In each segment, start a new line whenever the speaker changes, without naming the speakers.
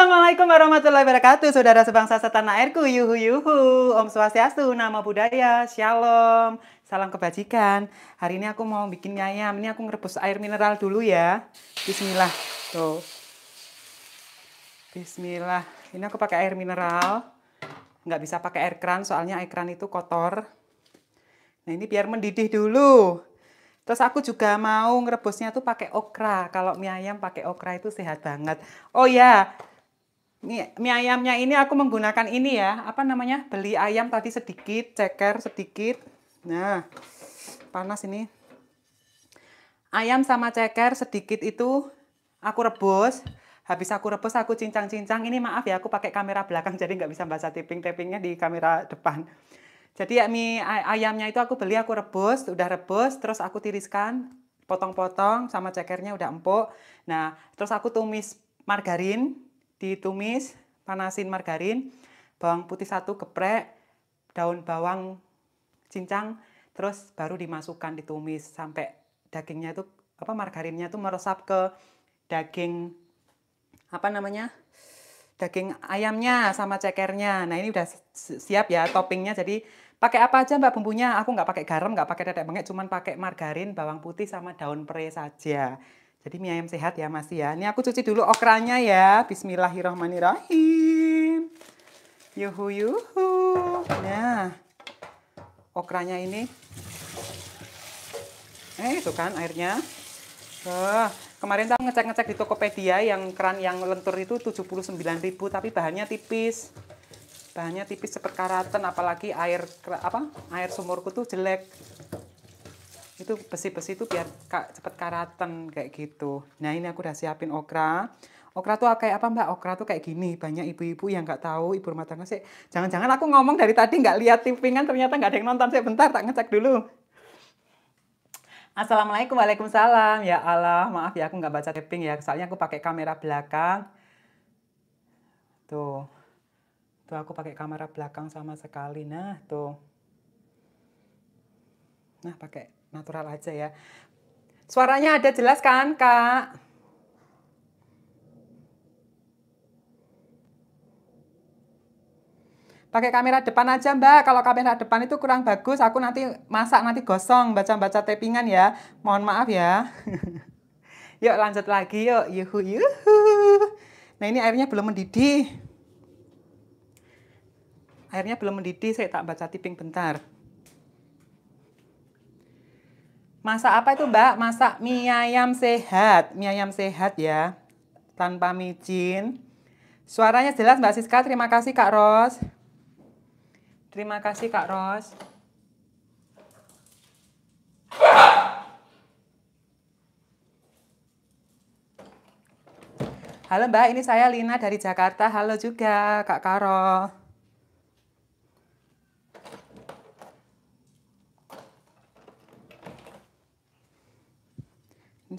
Assalamualaikum warahmatullahi wabarakatuh, saudara sebangsa setanah airku, yuhu yuhu, Om Swastiastu, Nama Budaya, Shalom, salam kebajikan. Hari ini aku mau bikin ayam, ini aku ngerebus air mineral dulu ya. Bismillah, tuh. Bismillah, ini aku pakai air mineral, nggak bisa pakai air kran soalnya air kran itu kotor. Nah ini biar mendidih dulu. Terus aku juga mau ngerebusnya tuh pakai okra. Kalau mie ayam pakai okra itu sehat banget. Oh ya, Mie, mie ayamnya ini aku menggunakan ini ya, apa namanya? Beli ayam tadi sedikit, ceker sedikit. Nah, panas ini. Ayam sama ceker sedikit itu aku rebus. Habis aku rebus, aku cincang-cincang. Ini maaf ya, aku pakai kamera belakang jadi nggak bisa baca tipping tapingnya di kamera depan. Jadi ya, mie ayamnya itu aku beli, aku rebus, udah rebus, terus aku tiriskan, potong-potong sama cekernya udah empuk. Nah, terus aku tumis margarin ditumis, panasin margarin, bawang putih satu geprek, daun bawang cincang, terus baru dimasukkan ditumis sampai dagingnya itu apa margarinnya itu meresap ke daging apa namanya daging ayamnya sama cekernya. Nah ini udah siap ya toppingnya. Jadi pakai apa aja mbak bumbunya? Aku nggak pakai garam, nggak pakai tetek bengek, cuman pakai margarin, bawang putih sama daun pere saja. Jadi mie ayam sehat ya Mas ya. Ini aku cuci dulu okranya ya. Bismillahirrahmanirrahim. Yuhu yuhu. Nah, okranya ini. Eh, itu kan airnya. Oh, kemarin saya ngecek-ngecek di Tokopedia yang keran yang lentur itu 79.000 tapi bahannya tipis. Bahannya tipis seperti karaten apalagi air apa? Air sumurku tuh jelek itu besi-besi itu biar cepet karatan kayak gitu nah ini aku udah siapin okra okra tuh kayak apa mbak okra tuh kayak gini banyak ibu-ibu yang nggak tahu ibu rumah tangga sih jangan-jangan aku ngomong dari tadi nggak lihat TV ternyata nggak ada yang nonton sih bentar tak ngecek dulu Assalamualaikum, waalaikumsalam. Ya Allah, maaf ya aku nggak baca tapping ya. Soalnya aku pakai kamera belakang. Tuh. Tuh aku pakai kamera belakang sama sekali. Nah, tuh. Nah, pakai natural aja ya. Suaranya ada jelas kan, Kak? Pakai kamera depan aja, Mbak. Kalau kamera depan itu kurang bagus, aku nanti masak, nanti gosong, baca-baca tapingan ya. Mohon maaf ya. yuk, lanjut lagi, yuk. Yuhu, yuhu. Nah, ini airnya belum mendidih. Airnya belum mendidih, saya tak baca tipping bentar. Masak apa itu, Mbak? Masak mie ayam sehat. Mie ayam sehat ya. Tanpa micin. Suaranya jelas Mbak Siska. Terima kasih Kak Ros. Terima kasih Kak Ros. Halo Mbak, ini saya Lina dari Jakarta. Halo juga Kak Karo.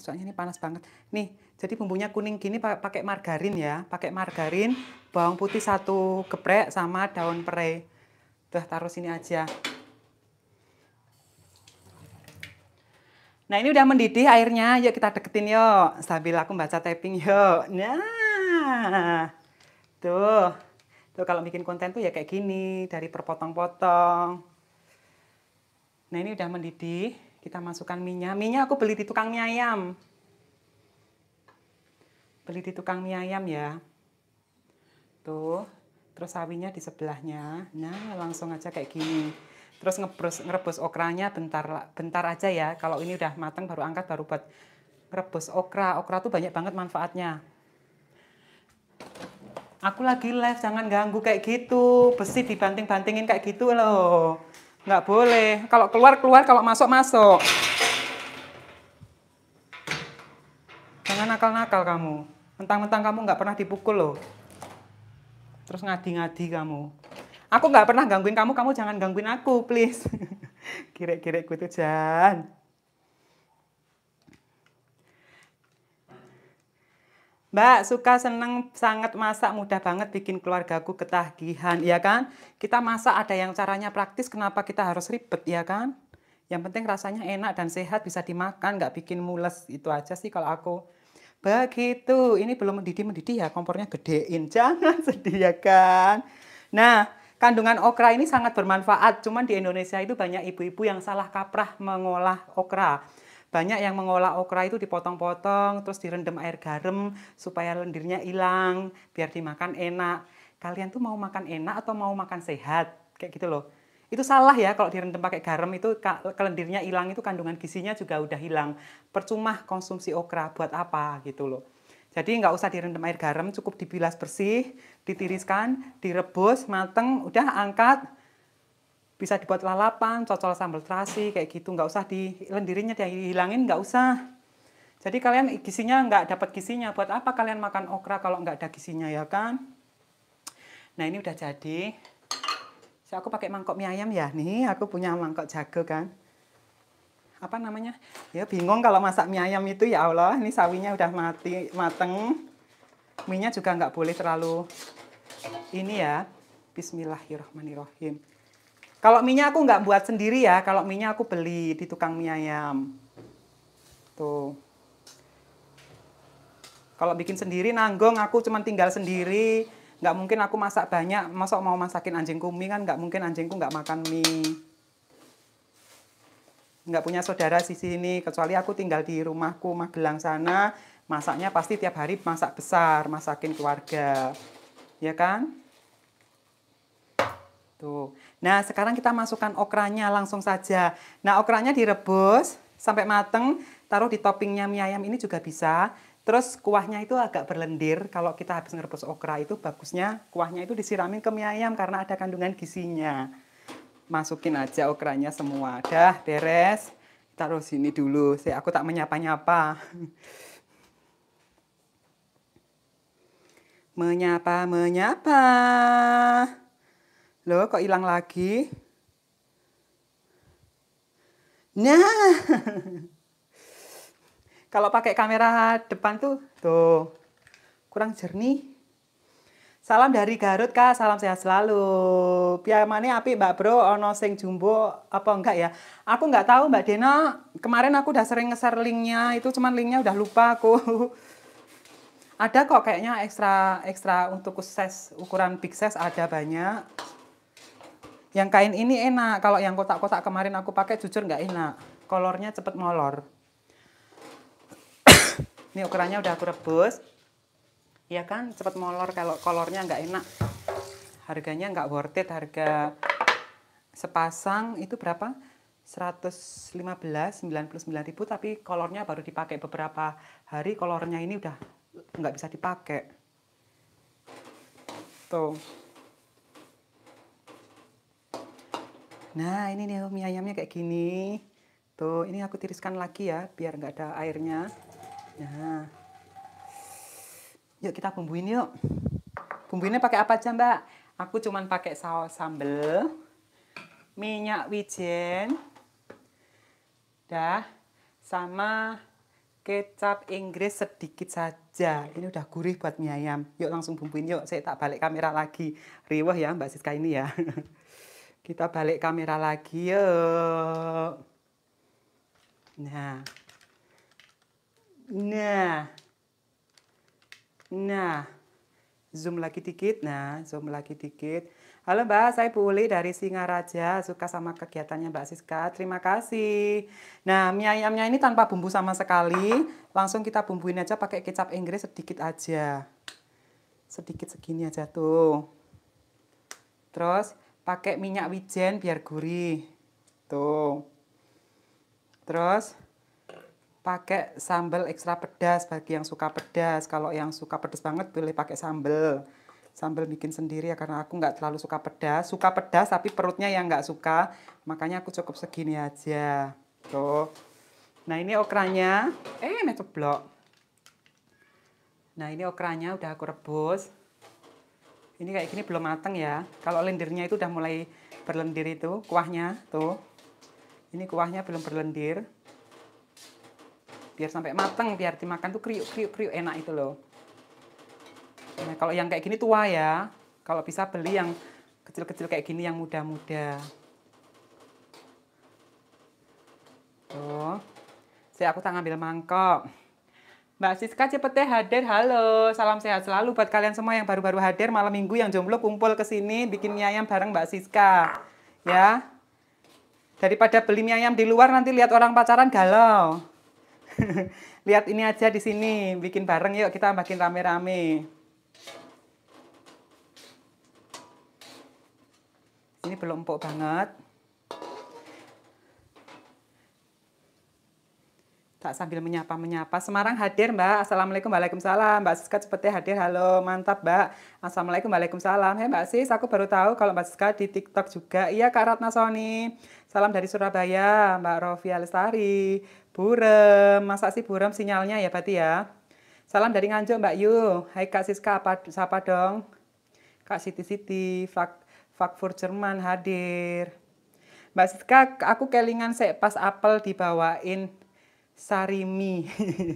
soalnya ini panas banget. Nih, jadi bumbunya kuning gini pakai margarin ya, pakai margarin, bawang putih satu geprek sama daun perai. Udah taruh sini aja. Nah, ini udah mendidih airnya. Yuk kita deketin yuk. Sambil aku baca typing yuk. Nah. Tuh. Tuh kalau bikin konten tuh ya kayak gini, dari perpotong-potong. Nah, ini udah mendidih. Kita masukkan minyak. Minyak aku beli di tukang mie ayam. Beli di tukang mie ayam ya. Tuh. Terus sawinya di sebelahnya. Nah, langsung aja kayak gini. Terus ngebrus, ngerebus okranya bentar bentar aja ya. Kalau ini udah matang baru angkat baru buat rebus okra. Okra tuh banyak banget manfaatnya aku lagi live jangan ganggu kayak gitu besi dibanting-bantingin kayak gitu loh Nggak boleh. Kalau keluar, keluar. Kalau masuk, masuk. Jangan nakal-nakal kamu. Mentang-mentang kamu nggak pernah dipukul loh. Terus ngadi-ngadi kamu. Aku nggak pernah gangguin kamu, kamu jangan gangguin aku, please. Kira-kira gue tuh, Jan. Mbak, suka seneng sangat masak, mudah banget bikin keluargaku ketagihan, ya kan? Kita masak ada yang caranya praktis, kenapa kita harus ribet, ya kan? Yang penting rasanya enak dan sehat, bisa dimakan, nggak bikin mules. Itu aja sih kalau aku. Begitu, ini belum mendidih-mendidih ya, kompornya gedein. Jangan sedih, ya kan? Nah, kandungan okra ini sangat bermanfaat. Cuman di Indonesia itu banyak ibu-ibu yang salah kaprah mengolah okra banyak yang mengolah okra itu dipotong-potong, terus direndam air garam supaya lendirnya hilang, biar dimakan enak. Kalian tuh mau makan enak atau mau makan sehat? Kayak gitu loh. Itu salah ya kalau direndam pakai garam itu kelendirnya hilang itu kandungan gizinya juga udah hilang. Percuma konsumsi okra buat apa gitu loh. Jadi nggak usah direndam air garam, cukup dibilas bersih, ditiriskan, direbus, mateng, udah angkat, bisa dibuat lalapan, cocol sambal terasi kayak gitu, nggak usah di lendirinya dihilangin, nggak usah. Jadi kalian gisinya nggak dapat gisinya, buat apa kalian makan okra kalau nggak ada gisinya ya kan? Nah ini udah jadi. So, aku pakai mangkok mie ayam ya nih, aku punya mangkok jago kan. Apa namanya? Ya bingung kalau masak mie ayam itu ya Allah, ini sawinya udah mati mateng. Mie-nya juga nggak boleh terlalu ini ya. Bismillahirrahmanirrahim. Kalau minyak aku nggak buat sendiri ya, kalau minyak aku beli di tukang mie ayam. Tuh. Kalau bikin sendiri nanggung, aku cuma tinggal sendiri. Nggak mungkin aku masak banyak, masuk mau masakin anjingku mie kan nggak mungkin anjingku nggak makan mie. Nggak punya saudara di sini, kecuali aku tinggal di rumahku Magelang sana. Masaknya pasti tiap hari masak besar, masakin keluarga. Ya kan? Tuh. Gitu. Nah, sekarang kita masukkan okranya langsung saja. Nah, okranya direbus sampai mateng, taruh di toppingnya mie ayam ini juga bisa. Terus kuahnya itu agak berlendir. Kalau kita habis ngerebus okra itu bagusnya kuahnya itu disiramin ke mie ayam karena ada kandungan gizinya. Masukin aja okranya semua. Dah, beres. Taruh sini dulu. Saya aku tak menyapa-nyapa. Menyapa, menyapa. Loh, kok hilang lagi? Nah, kalau pakai kamera depan tuh, tuh kurang jernih. Salam dari Garut kak, salam sehat selalu. Piamane api mbak bro, ono sing jumbo apa enggak ya? Aku nggak tahu mbak Dena. Kemarin aku udah sering ngeser linknya, itu cuman linknya udah lupa aku. ada kok kayaknya ekstra ekstra untuk size ukuran big size ada banyak. Yang kain ini enak, kalau yang kotak-kotak kemarin aku pakai jujur nggak enak. Kolornya cepet molor. ini ukurannya udah aku rebus. Ya kan, cepet molor kalau kolornya nggak enak. Harganya nggak worth it, harga sepasang itu berapa? 115 ribu tapi kolornya baru dipakai beberapa hari kolornya ini udah nggak bisa dipakai tuh Nah, ini nih mie ayamnya kayak gini. Tuh, ini aku tiriskan lagi ya, biar nggak ada airnya. Nah, yuk kita bumbuin yuk. Bumbuinnya pakai apa aja mbak? Aku cuman pakai saus sambel, minyak wijen, dah, sama kecap Inggris sedikit saja. Ini udah gurih buat mie ayam. Yuk langsung bumbuin yuk. Saya tak balik kamera lagi. Riwah ya Mbak Siska ini ya. Kita balik kamera lagi yuk. Nah. Nah. Nah. Zoom lagi dikit. Nah, zoom lagi dikit. Halo Mbak, saya boleh dari Singaraja, suka sama kegiatannya Mbak Siska, terima kasih. Nah, mie ayamnya ini tanpa bumbu sama sekali, langsung kita bumbuin aja pakai kecap Inggris sedikit aja. Sedikit segini aja tuh. Terus pakai minyak wijen biar gurih tuh terus pakai sambal ekstra pedas bagi yang suka pedas kalau yang suka pedas banget boleh pakai sambal sambal bikin sendiri ya karena aku nggak terlalu suka pedas suka pedas tapi perutnya yang nggak suka makanya aku cukup segini aja tuh nah ini okranya eh metoblok nah ini okranya udah aku rebus ini kayak gini belum matang ya kalau lendirnya itu udah mulai berlendir itu kuahnya tuh ini kuahnya belum berlendir biar sampai mateng biar dimakan tuh kriuk kriuk kriuk enak itu loh nah kalau yang kayak gini tua ya kalau bisa beli yang kecil-kecil kayak gini yang muda-muda tuh saya aku tak ngambil mangkok Mbak Siska Cepete hadir, halo. Salam sehat selalu buat kalian semua yang baru-baru hadir malam minggu yang jomblo kumpul ke sini bikin mie ayam bareng Mbak Siska. Ya. Daripada beli mie ayam di luar nanti lihat orang pacaran galau. lihat ini aja di sini, bikin bareng yuk kita makin rame-rame. Ini belum empuk banget. tak sambil menyapa-menyapa. Semarang hadir Mbak, Assalamualaikum, Waalaikumsalam. Mbak Siska seperti hadir, halo, mantap Mbak. Assalamualaikum, Waalaikumsalam. Hei Mbak Sis, aku baru tahu kalau Mbak Siska di TikTok juga. Iya Kak Ratna Sony, salam dari Surabaya, Mbak Rofi Lestari. Burem, masa sih burem sinyalnya ya berarti ya. Salam dari Nganjuk Mbak Yu, hai Kak Siska, apa, siapa dong? Kak Siti Siti, Fak, Fakfur Jerman hadir. Mbak Siska, aku kelingan sih pas apel dibawain sarimi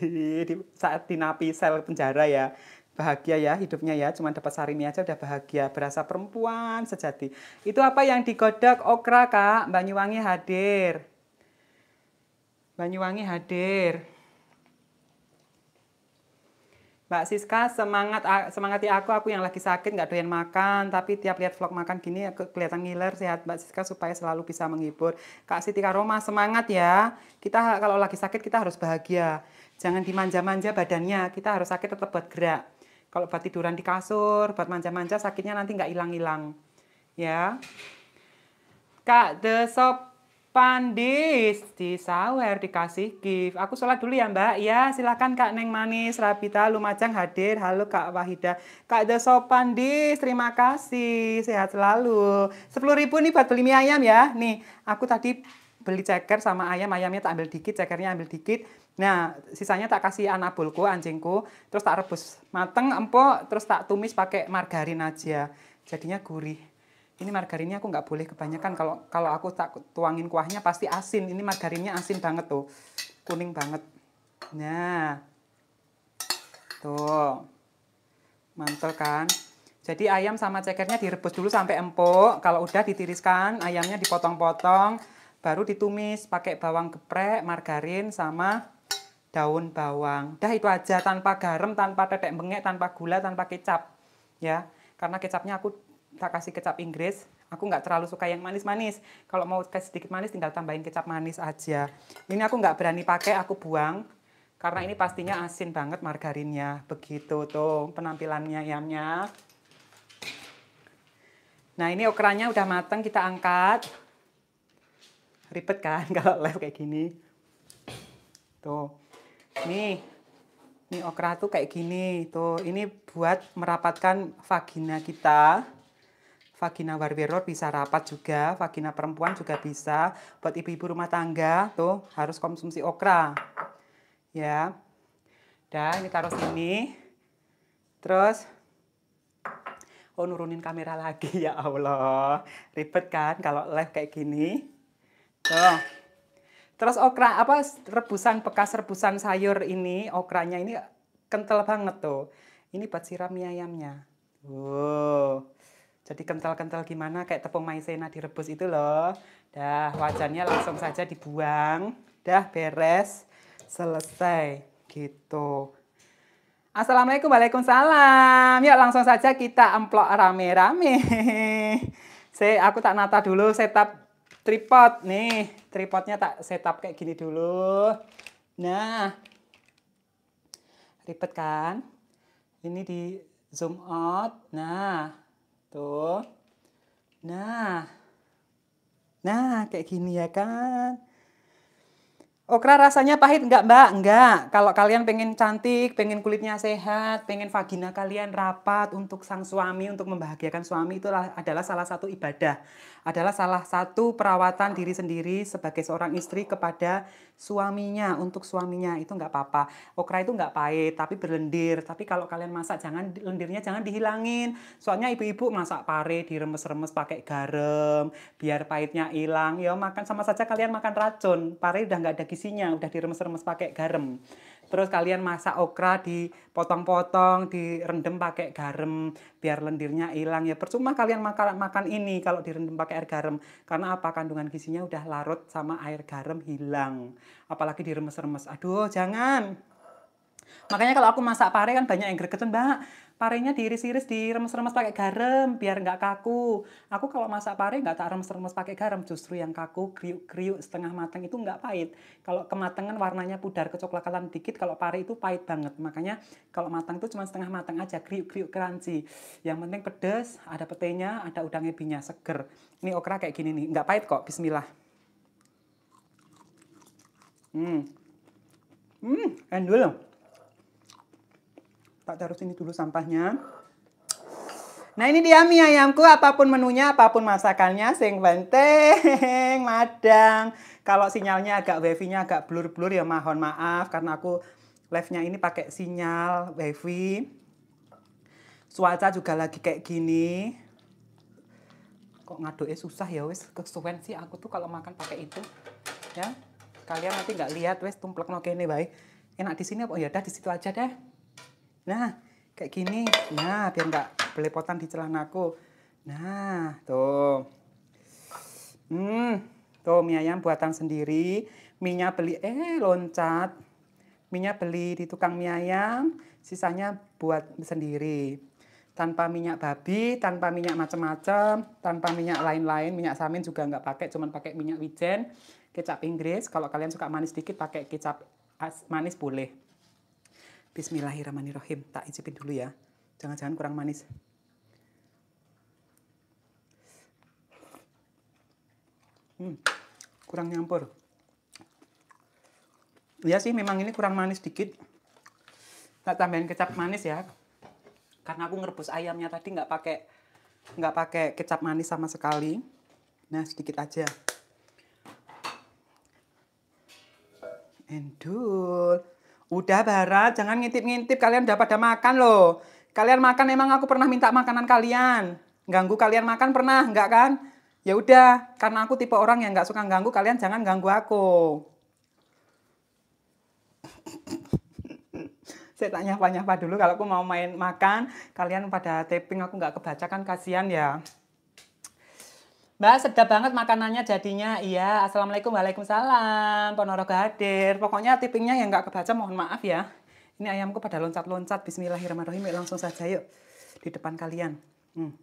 saat di dinapi sel penjara ya bahagia ya hidupnya ya cuma dapat sarimi aja udah bahagia berasa perempuan sejati itu apa yang digodok okra kak Banyuwangi hadir Banyuwangi hadir Mbak Siska semangat semangati aku aku yang lagi sakit nggak doyan makan tapi tiap lihat vlog makan gini ya kelihatan ngiler sehat Mbak Siska supaya selalu bisa menghibur Kak Siti Karoma semangat ya kita kalau lagi sakit kita harus bahagia jangan dimanja-manja badannya kita harus sakit tetap buat gerak kalau buat tiduran di kasur buat manja-manja sakitnya nanti nggak hilang-hilang ya Kak The shop Pandis di sawer dikasih gift. Aku sholat dulu ya Mbak. Ya silakan Kak Neng Manis, Rabita, Lumajang hadir. Halo Kak Wahida. Kak Deso Pandis, terima kasih. Sehat selalu. Sepuluh ribu nih buat beli mie ayam ya. Nih aku tadi beli ceker sama ayam. Ayamnya tak ambil dikit, cekernya ambil dikit. Nah, sisanya tak kasih anabulku, anjingku, terus tak rebus mateng, empuk, terus tak tumis pakai margarin aja. Jadinya gurih ini margarinnya aku nggak boleh kebanyakan kalau kalau aku tak tuangin kuahnya pasti asin ini margarinnya asin banget tuh kuning banget nah tuh mantel kan jadi ayam sama cekernya direbus dulu sampai empuk kalau udah ditiriskan ayamnya dipotong-potong baru ditumis pakai bawang geprek margarin sama daun bawang dah itu aja tanpa garam tanpa tetek bengek tanpa gula tanpa kecap ya karena kecapnya aku tak kasih kecap Inggris. Aku nggak terlalu suka yang manis-manis. Kalau mau kasih sedikit manis, tinggal tambahin kecap manis aja. Ini aku nggak berani pakai, aku buang. Karena ini pastinya asin banget margarinnya. Begitu tuh penampilannya ayamnya. Nah ini okranya udah matang, kita angkat. Ribet kan kalau live kayak gini. Tuh. Nih, ini okra tuh kayak gini. Tuh, ini buat merapatkan vagina kita vagina warwerer bisa rapat juga, vagina perempuan juga bisa. Buat ibu-ibu rumah tangga tuh harus konsumsi okra. Ya. Dan ini taruh sini. Terus Oh nurunin kamera lagi ya Allah. Ribet kan kalau live kayak gini. Tuh. Terus okra apa rebusan bekas rebusan sayur ini okranya ini kental banget tuh. Ini buat siram ayamnya. Wow jadi kental-kental gimana kayak tepung maizena direbus itu loh dah wajannya langsung saja dibuang dah beres selesai gitu Assalamualaikum Waalaikumsalam yuk langsung saja kita emplok rame-rame saya aku tak nata dulu setup tripod nih tripodnya tak setup kayak gini dulu nah ribet kan ini di zoom out nah Tuh. Gitu. Nah. Nah, kayak gini ya kan. Okra rasanya pahit enggak mbak? Enggak. Kalau kalian pengen cantik, pengen kulitnya sehat, pengen vagina kalian rapat untuk sang suami, untuk membahagiakan suami itu adalah salah satu ibadah adalah salah satu perawatan diri sendiri sebagai seorang istri kepada suaminya untuk suaminya itu nggak apa-apa okra itu nggak pahit tapi berlendir tapi kalau kalian masak jangan lendirnya jangan dihilangin soalnya ibu-ibu masak pare diremes-remes pakai garam biar pahitnya hilang ya makan sama saja kalian makan racun pare udah nggak ada gisinya udah diremes-remes pakai garam Terus kalian masak okra dipotong-potong, direndam pakai garam biar lendirnya hilang ya. Percuma kalian makan makan ini kalau direndam pakai air garam. Karena apa? Kandungan gizinya udah larut sama air garam hilang. Apalagi diremes-remes. Aduh, jangan. Makanya kalau aku masak pare kan banyak yang gregetan Mbak parenya diiris-iris diremes-remes pakai garam biar nggak kaku aku kalau masak pare nggak tak remes-remes pakai garam justru yang kaku kriuk-kriuk setengah matang itu nggak pahit kalau kematangan warnanya pudar kecoklatan dikit kalau pare itu pahit banget makanya kalau matang itu cuma setengah matang aja kriuk-kriuk crunchy yang penting pedes, ada petenya ada udangnya ebinya seger ini okra kayak gini nih nggak pahit kok Bismillah hmm hmm endul tak taruh sini dulu sampahnya Nah ini dia mie ayamku, apapun menunya, apapun masakannya, sing penting, madang. Kalau sinyalnya agak wifi-nya agak blur-blur ya mohon maaf karena aku live-nya ini pakai sinyal wifi. Cuaca juga lagi kayak gini. Kok ngaduknya susah ya wis, kesuwen sih aku tuh kalau makan pakai itu. Ya, kalian nanti nggak lihat wes tumplek no kene baik. Enak di sini apa ya udah di situ aja deh. Nah, kayak gini. Nah, biar nggak belepotan di celanaku. Nah, tuh. Hmm, tuh mie ayam buatan sendiri. minyak beli, eh loncat. minyak beli di tukang mie ayam, sisanya buat sendiri. Tanpa minyak babi, tanpa minyak macam-macam, tanpa minyak lain-lain, minyak samin juga nggak pakai, cuman pakai minyak wijen, kecap Inggris. Kalau kalian suka manis dikit pakai kecap manis boleh Bismillahirrahmanirrahim. Tak icipin dulu ya. Jangan-jangan kurang manis. Hmm, kurang nyampur. Iya sih, memang ini kurang manis dikit. Tak tambahin kecap manis ya. Karena aku ngerebus ayamnya tadi nggak pakai nggak pakai kecap manis sama sekali. Nah, sedikit aja. Endul. Udah Barat, jangan ngintip-ngintip. Kalian udah pada makan loh. Kalian makan emang aku pernah minta makanan kalian. Ganggu kalian makan pernah, enggak kan? Ya udah, karena aku tipe orang yang enggak suka ganggu, kalian jangan ganggu aku. Saya tanya banyak pak dulu kalau aku mau main makan, kalian pada taping aku enggak kebaca kan kasihan ya. Mbak sedap banget makanannya jadinya. Iya, assalamualaikum, waalaikumsalam. Ponorogo hadir. Pokoknya tipingnya yang nggak kebaca mohon maaf ya. Ini ayamku pada loncat-loncat. Bismillahirrahmanirrahim. Langsung saja yuk di depan kalian. Hmm.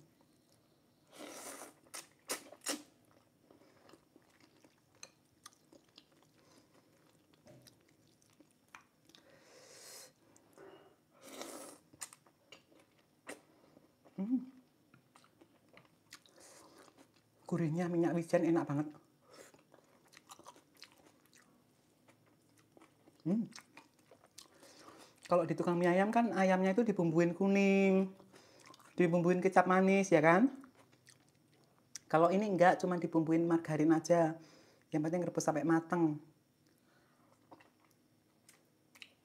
gurihnya minyak wijen enak banget hmm. kalau di tukang mie ayam kan ayamnya itu dibumbuin kuning dibumbuin kecap manis ya kan kalau ini enggak cuma dibumbuin margarin aja yang penting rebus sampai mateng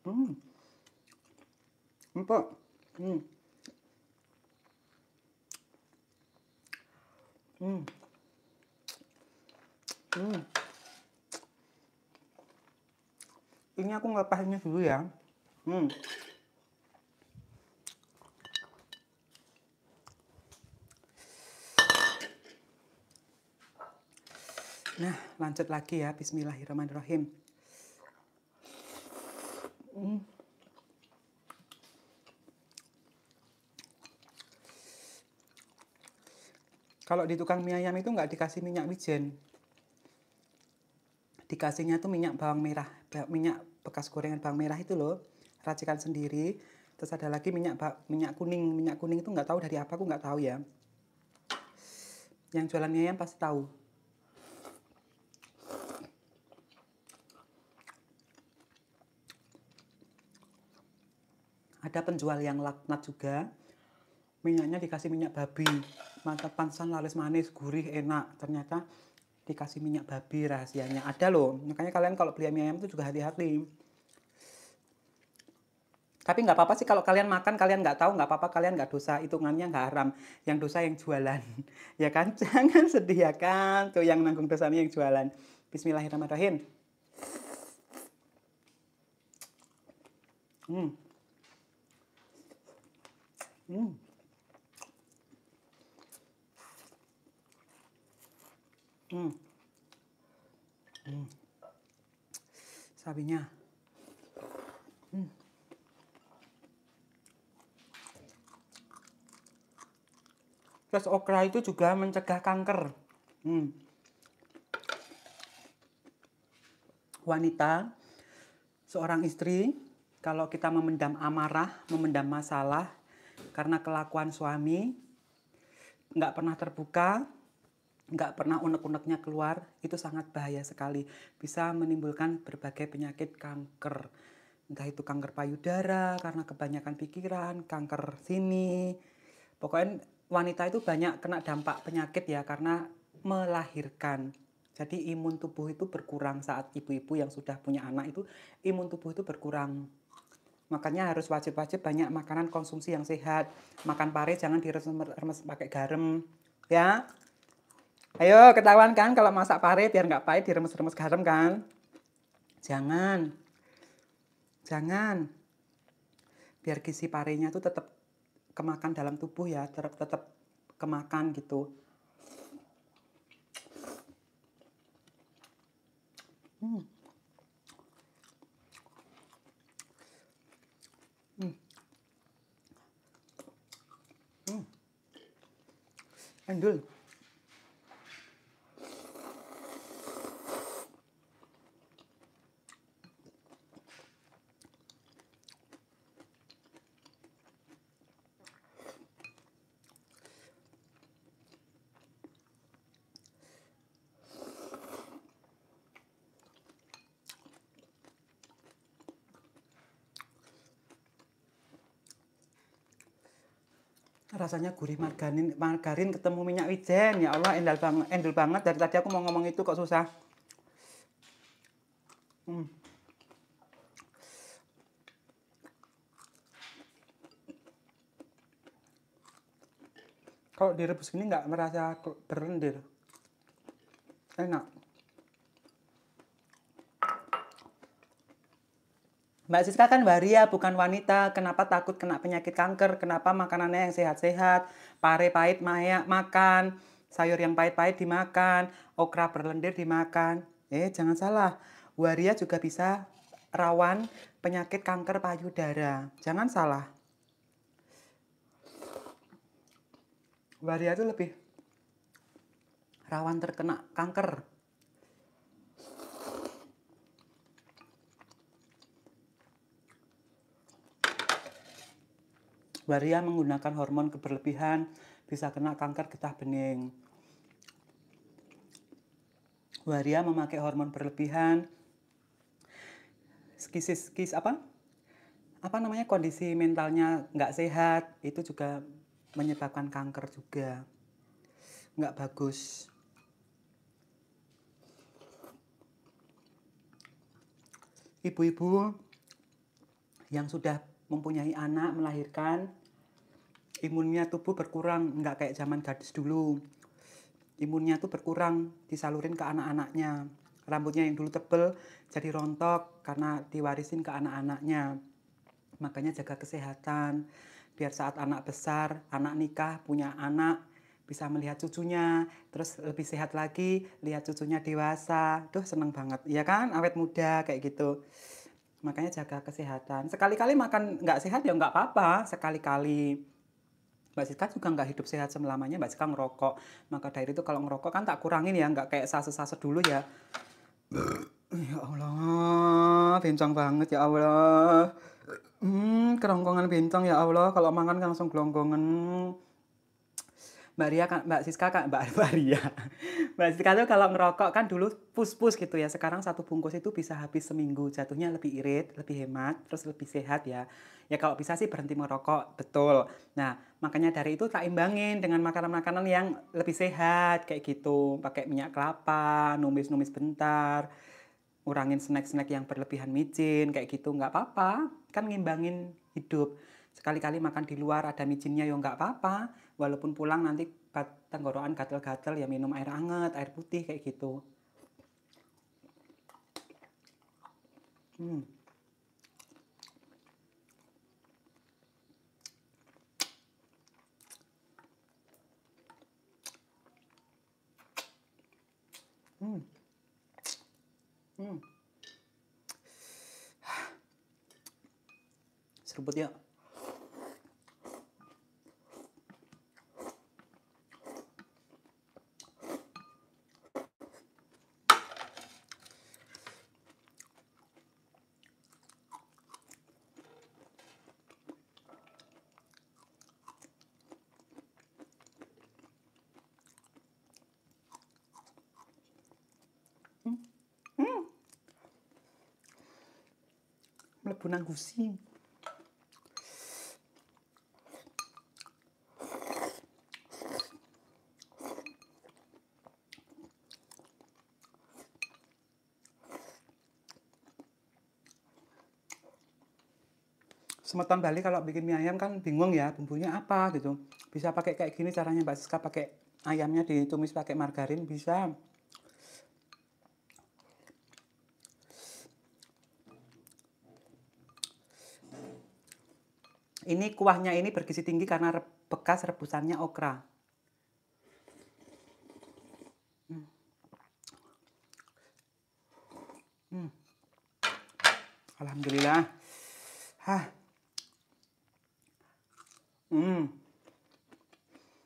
hmm empuk hmm hmm Hmm. Ini aku ngelepasinnya dulu ya. Hmm. Nah, lanjut lagi ya. Bismillahirrahmanirrahim. Hmm. Kalau di tukang mie ayam itu nggak dikasih minyak wijen dikasihnya tuh minyak bawang merah minyak bekas gorengan bawang merah itu loh racikan sendiri terus ada lagi minyak minyak kuning minyak kuning itu nggak tahu dari apa aku nggak tahu ya yang jualannya yang pasti tahu ada penjual yang laknat juga minyaknya dikasih minyak babi mantap pansan laris manis gurih enak ternyata dikasih minyak babi rahasianya ada loh makanya kalian kalau beli mie ayam itu juga hati-hati tapi nggak apa-apa sih kalau kalian makan kalian nggak tahu nggak apa-apa kalian nggak dosa hitungannya nggak haram yang dosa yang jualan ya kan jangan sedih ya kan tuh yang nanggung dosanya yang jualan Bismillahirrahmanirrahim hmm hmm Hmm. Hmm. Sabinya. Hmm. Terus okra itu juga mencegah kanker. Hmm. Wanita, seorang istri, kalau kita memendam amarah, memendam masalah, karena kelakuan suami, nggak pernah terbuka, nggak pernah unek-uneknya keluar, itu sangat bahaya sekali. Bisa menimbulkan berbagai penyakit kanker. Entah itu kanker payudara, karena kebanyakan pikiran, kanker sini. Pokoknya wanita itu banyak kena dampak penyakit ya, karena melahirkan. Jadi imun tubuh itu berkurang saat ibu-ibu yang sudah punya anak itu, imun tubuh itu berkurang. Makanya harus wajib-wajib banyak makanan konsumsi yang sehat. Makan pare jangan diremes pakai garam. Ya, Ayo ketahuan kan kalau masak pare biar nggak pahit diremes-remes garam kan? Jangan. Jangan. Biar gizi parenya tuh tetap kemakan dalam tubuh ya, tetap tetap kemakan gitu. Hmm. Hmm. Hmm. Endul. rasanya gurih margarin, margarin ketemu minyak wijen. Ya Allah, endal banget, endul banget. Dari tadi aku mau ngomong itu kok susah. Hmm. Kalau direbus gini nggak merasa berendir. Enak. Mbak Siska kan waria, bukan wanita. Kenapa takut kena penyakit kanker? Kenapa makanannya yang sehat-sehat? Pare pahit maya, makan. Sayur yang pahit-pahit dimakan. Okra berlendir dimakan. Eh, jangan salah. Waria juga bisa rawan penyakit kanker payudara. Jangan salah. Waria itu lebih rawan terkena kanker Waria menggunakan hormon keberlebihan bisa kena kanker getah bening. Waria memakai hormon berlebihan. skisis skis apa? Apa namanya kondisi mentalnya nggak sehat itu juga menyebabkan kanker juga. Nggak bagus. Ibu-ibu yang sudah mempunyai anak, melahirkan, imunnya tubuh berkurang, nggak kayak zaman gadis dulu. Imunnya tuh berkurang, disalurin ke anak-anaknya. Rambutnya yang dulu tebel jadi rontok karena diwarisin ke anak-anaknya. Makanya jaga kesehatan, biar saat anak besar, anak nikah, punya anak, bisa melihat cucunya, terus lebih sehat lagi, lihat cucunya dewasa. Duh, seneng banget, ya kan? Awet muda kayak gitu. Makanya jaga kesehatan. Sekali-kali makan nggak sehat ya nggak apa-apa. Sekali-kali Mbak Siska juga nggak hidup sehat selamanya, Mbak Siska ngerokok. Maka dari itu kalau ngerokok kan tak kurangin ya, nggak kayak sase sase dulu ya. ya Allah, bencong banget ya Allah. Hmm, kerongkongan bencong ya Allah. Kalau makan kan langsung gelonggongan. Mbak Ria kan Mbak Siska kan Mbak, Mbak Ria. Mbak Siska tuh kalau ngerokok kan dulu pus-pus gitu ya. Sekarang satu bungkus itu bisa habis seminggu. Jatuhnya lebih irit, lebih hemat, terus lebih sehat ya. Ya kalau bisa sih berhenti merokok, betul. Nah, makanya dari itu tak imbangin dengan makanan-makanan yang lebih sehat kayak gitu. Pakai minyak kelapa, numis-numis bentar. Urangin snack-snack yang berlebihan micin kayak gitu nggak apa-apa. Kan ngimbangin hidup. Sekali-kali makan di luar ada micinnya ya nggak apa-apa walaupun pulang nanti tenggorokan gatel-gatel ya minum air hangat air putih kayak gitu. Hmm. Hmm. Hmm. Seruput yuk. bunang gusi. semeton Bali kalau bikin mie ayam kan bingung ya bumbunya apa gitu. Bisa pakai kayak gini caranya Mbak Siska pakai ayamnya ditumis pakai margarin bisa. ini kuahnya ini bergizi tinggi karena bekas rebusannya okra. Hmm. hmm. Alhamdulillah. Hah. Hmm.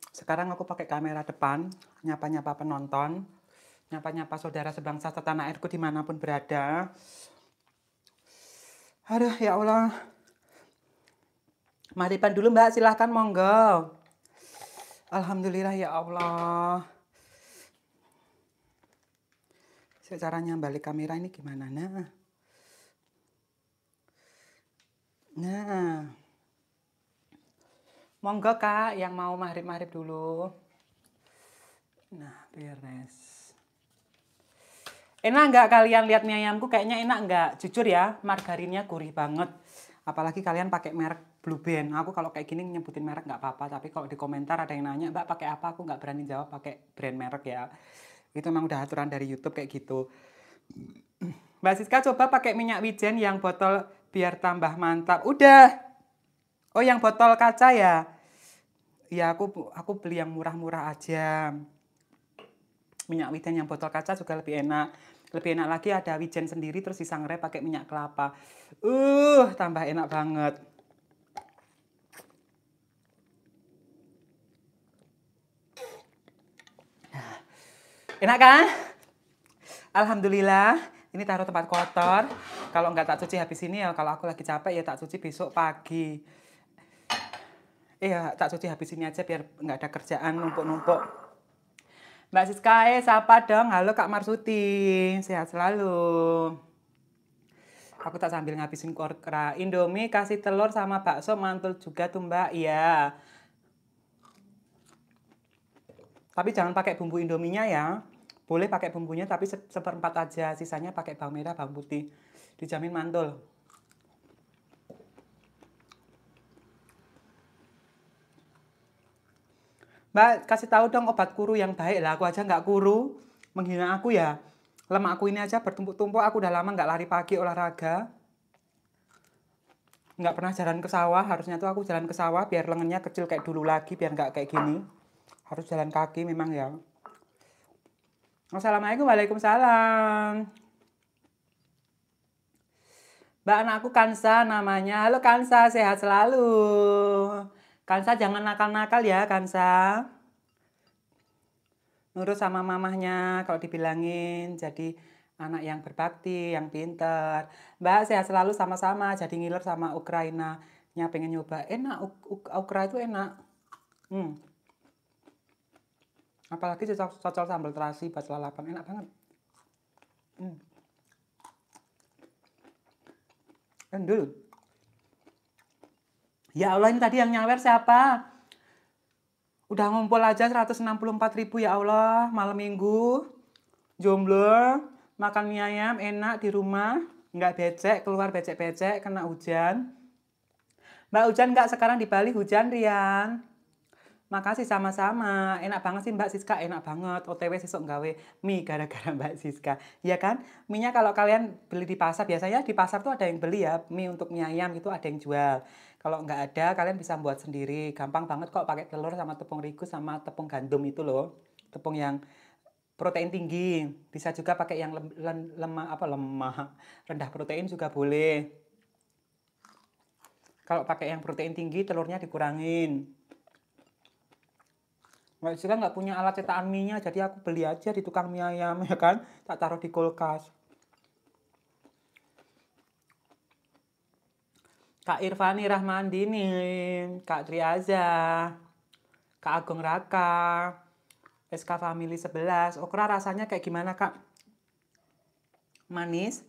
Sekarang aku pakai kamera depan, nyapa-nyapa penonton, nyapa-nyapa saudara sebangsa setanah airku dimanapun berada. Aduh, ya Allah. Maripan dulu Mbak, silahkan monggo. Alhamdulillah ya Allah. Caranya balik kamera ini gimana? Nah. Nah. Monggo Kak yang mau mahrib-mahrib dulu. Nah, beres. Enak nggak kalian lihat mie ayamku? Kayaknya enak nggak? Jujur ya, margarinnya gurih banget. Apalagi kalian pakai merek Blue Band. Aku kalau kayak gini nyebutin merek nggak apa-apa, tapi kalau di komentar ada yang nanya, Mbak pakai apa? Aku nggak berani jawab pakai brand merek ya. Itu memang udah aturan dari YouTube kayak gitu. Mbak Siska coba pakai minyak wijen yang botol biar tambah mantap. Udah. Oh yang botol kaca ya. Ya aku aku beli yang murah-murah aja. Minyak wijen yang botol kaca juga lebih enak lebih enak lagi ada wijen sendiri terus disangrai pakai minyak kelapa. Uh, tambah enak banget. Enak kan? Alhamdulillah, ini taruh tempat kotor. Kalau nggak tak cuci habis ini ya, kalau aku lagi capek ya tak cuci besok pagi. Iya, tak cuci habis ini aja biar nggak ada kerjaan numpuk-numpuk. Mbak Siska, eh, siapa dong. Halo Kak Marsuti, sehat selalu. Aku tak sambil ngabisin korkra. Indomie kasih telur sama bakso mantul juga tuh Mbak. Iya. Tapi jangan pakai bumbu indominya ya. Boleh pakai bumbunya tapi seperempat aja, sisanya pakai bawang merah, bawang putih. Dijamin mantul. Mbak, kasih tahu dong obat kuru yang baik lah. Aku aja nggak kuru, menghina aku ya. lemak aku ini aja bertumpuk-tumpuk, aku udah lama nggak lari pagi olahraga. Nggak pernah jalan ke sawah, harusnya tuh aku jalan ke sawah biar lengannya kecil kayak dulu lagi, biar nggak kayak gini. Harus jalan kaki memang ya. Assalamualaikum, waalaikumsalam. Mbak anakku Kansa namanya. Halo Kansa, sehat selalu. Kansa jangan nakal-nakal ya Kansa. Nurut sama mamahnya kalau dibilangin. Jadi anak yang berbakti, yang pinter. Mbak sehat selalu sama-sama. Jadi ngiler sama Ukraina. Nya pengen nyoba. Enak, Ukraina itu enak. Hmm apalagi cocok sambal terasi buat lalapan enak banget hmm. endul kan ya Allah ini tadi yang nyawer siapa udah ngumpul aja 164 ribu ya Allah malam minggu jomblo makan mie ayam enak di rumah nggak becek keluar becek-becek kena hujan Mbak hujan nggak sekarang di Bali hujan Rian Makasih sama-sama. Enak banget sih Mbak Siska, enak banget. OTW sesok gawe mie gara-gara Mbak Siska. Ya kan? Mie-nya kalau kalian beli di pasar, biasanya di pasar tuh ada yang beli ya, mie untuk mie ayam gitu ada yang jual. Kalau nggak ada, kalian bisa buat sendiri. Gampang banget kok pakai telur sama tepung terigu sama tepung gandum itu loh. Tepung yang protein tinggi. Bisa juga pakai yang lem, lem, lemah apa lemah, rendah protein juga boleh. Kalau pakai yang protein tinggi, telurnya dikurangin Mbak Jessica nggak punya alat cetakan mie-nya, jadi aku beli aja di tukang mie ayam, ya kan? Tak taruh di kulkas. Kak Irfani Rahmandini, Kak Triaza, Kak Agung Raka, SK Family 11. Okra rasanya kayak gimana, Kak? Manis.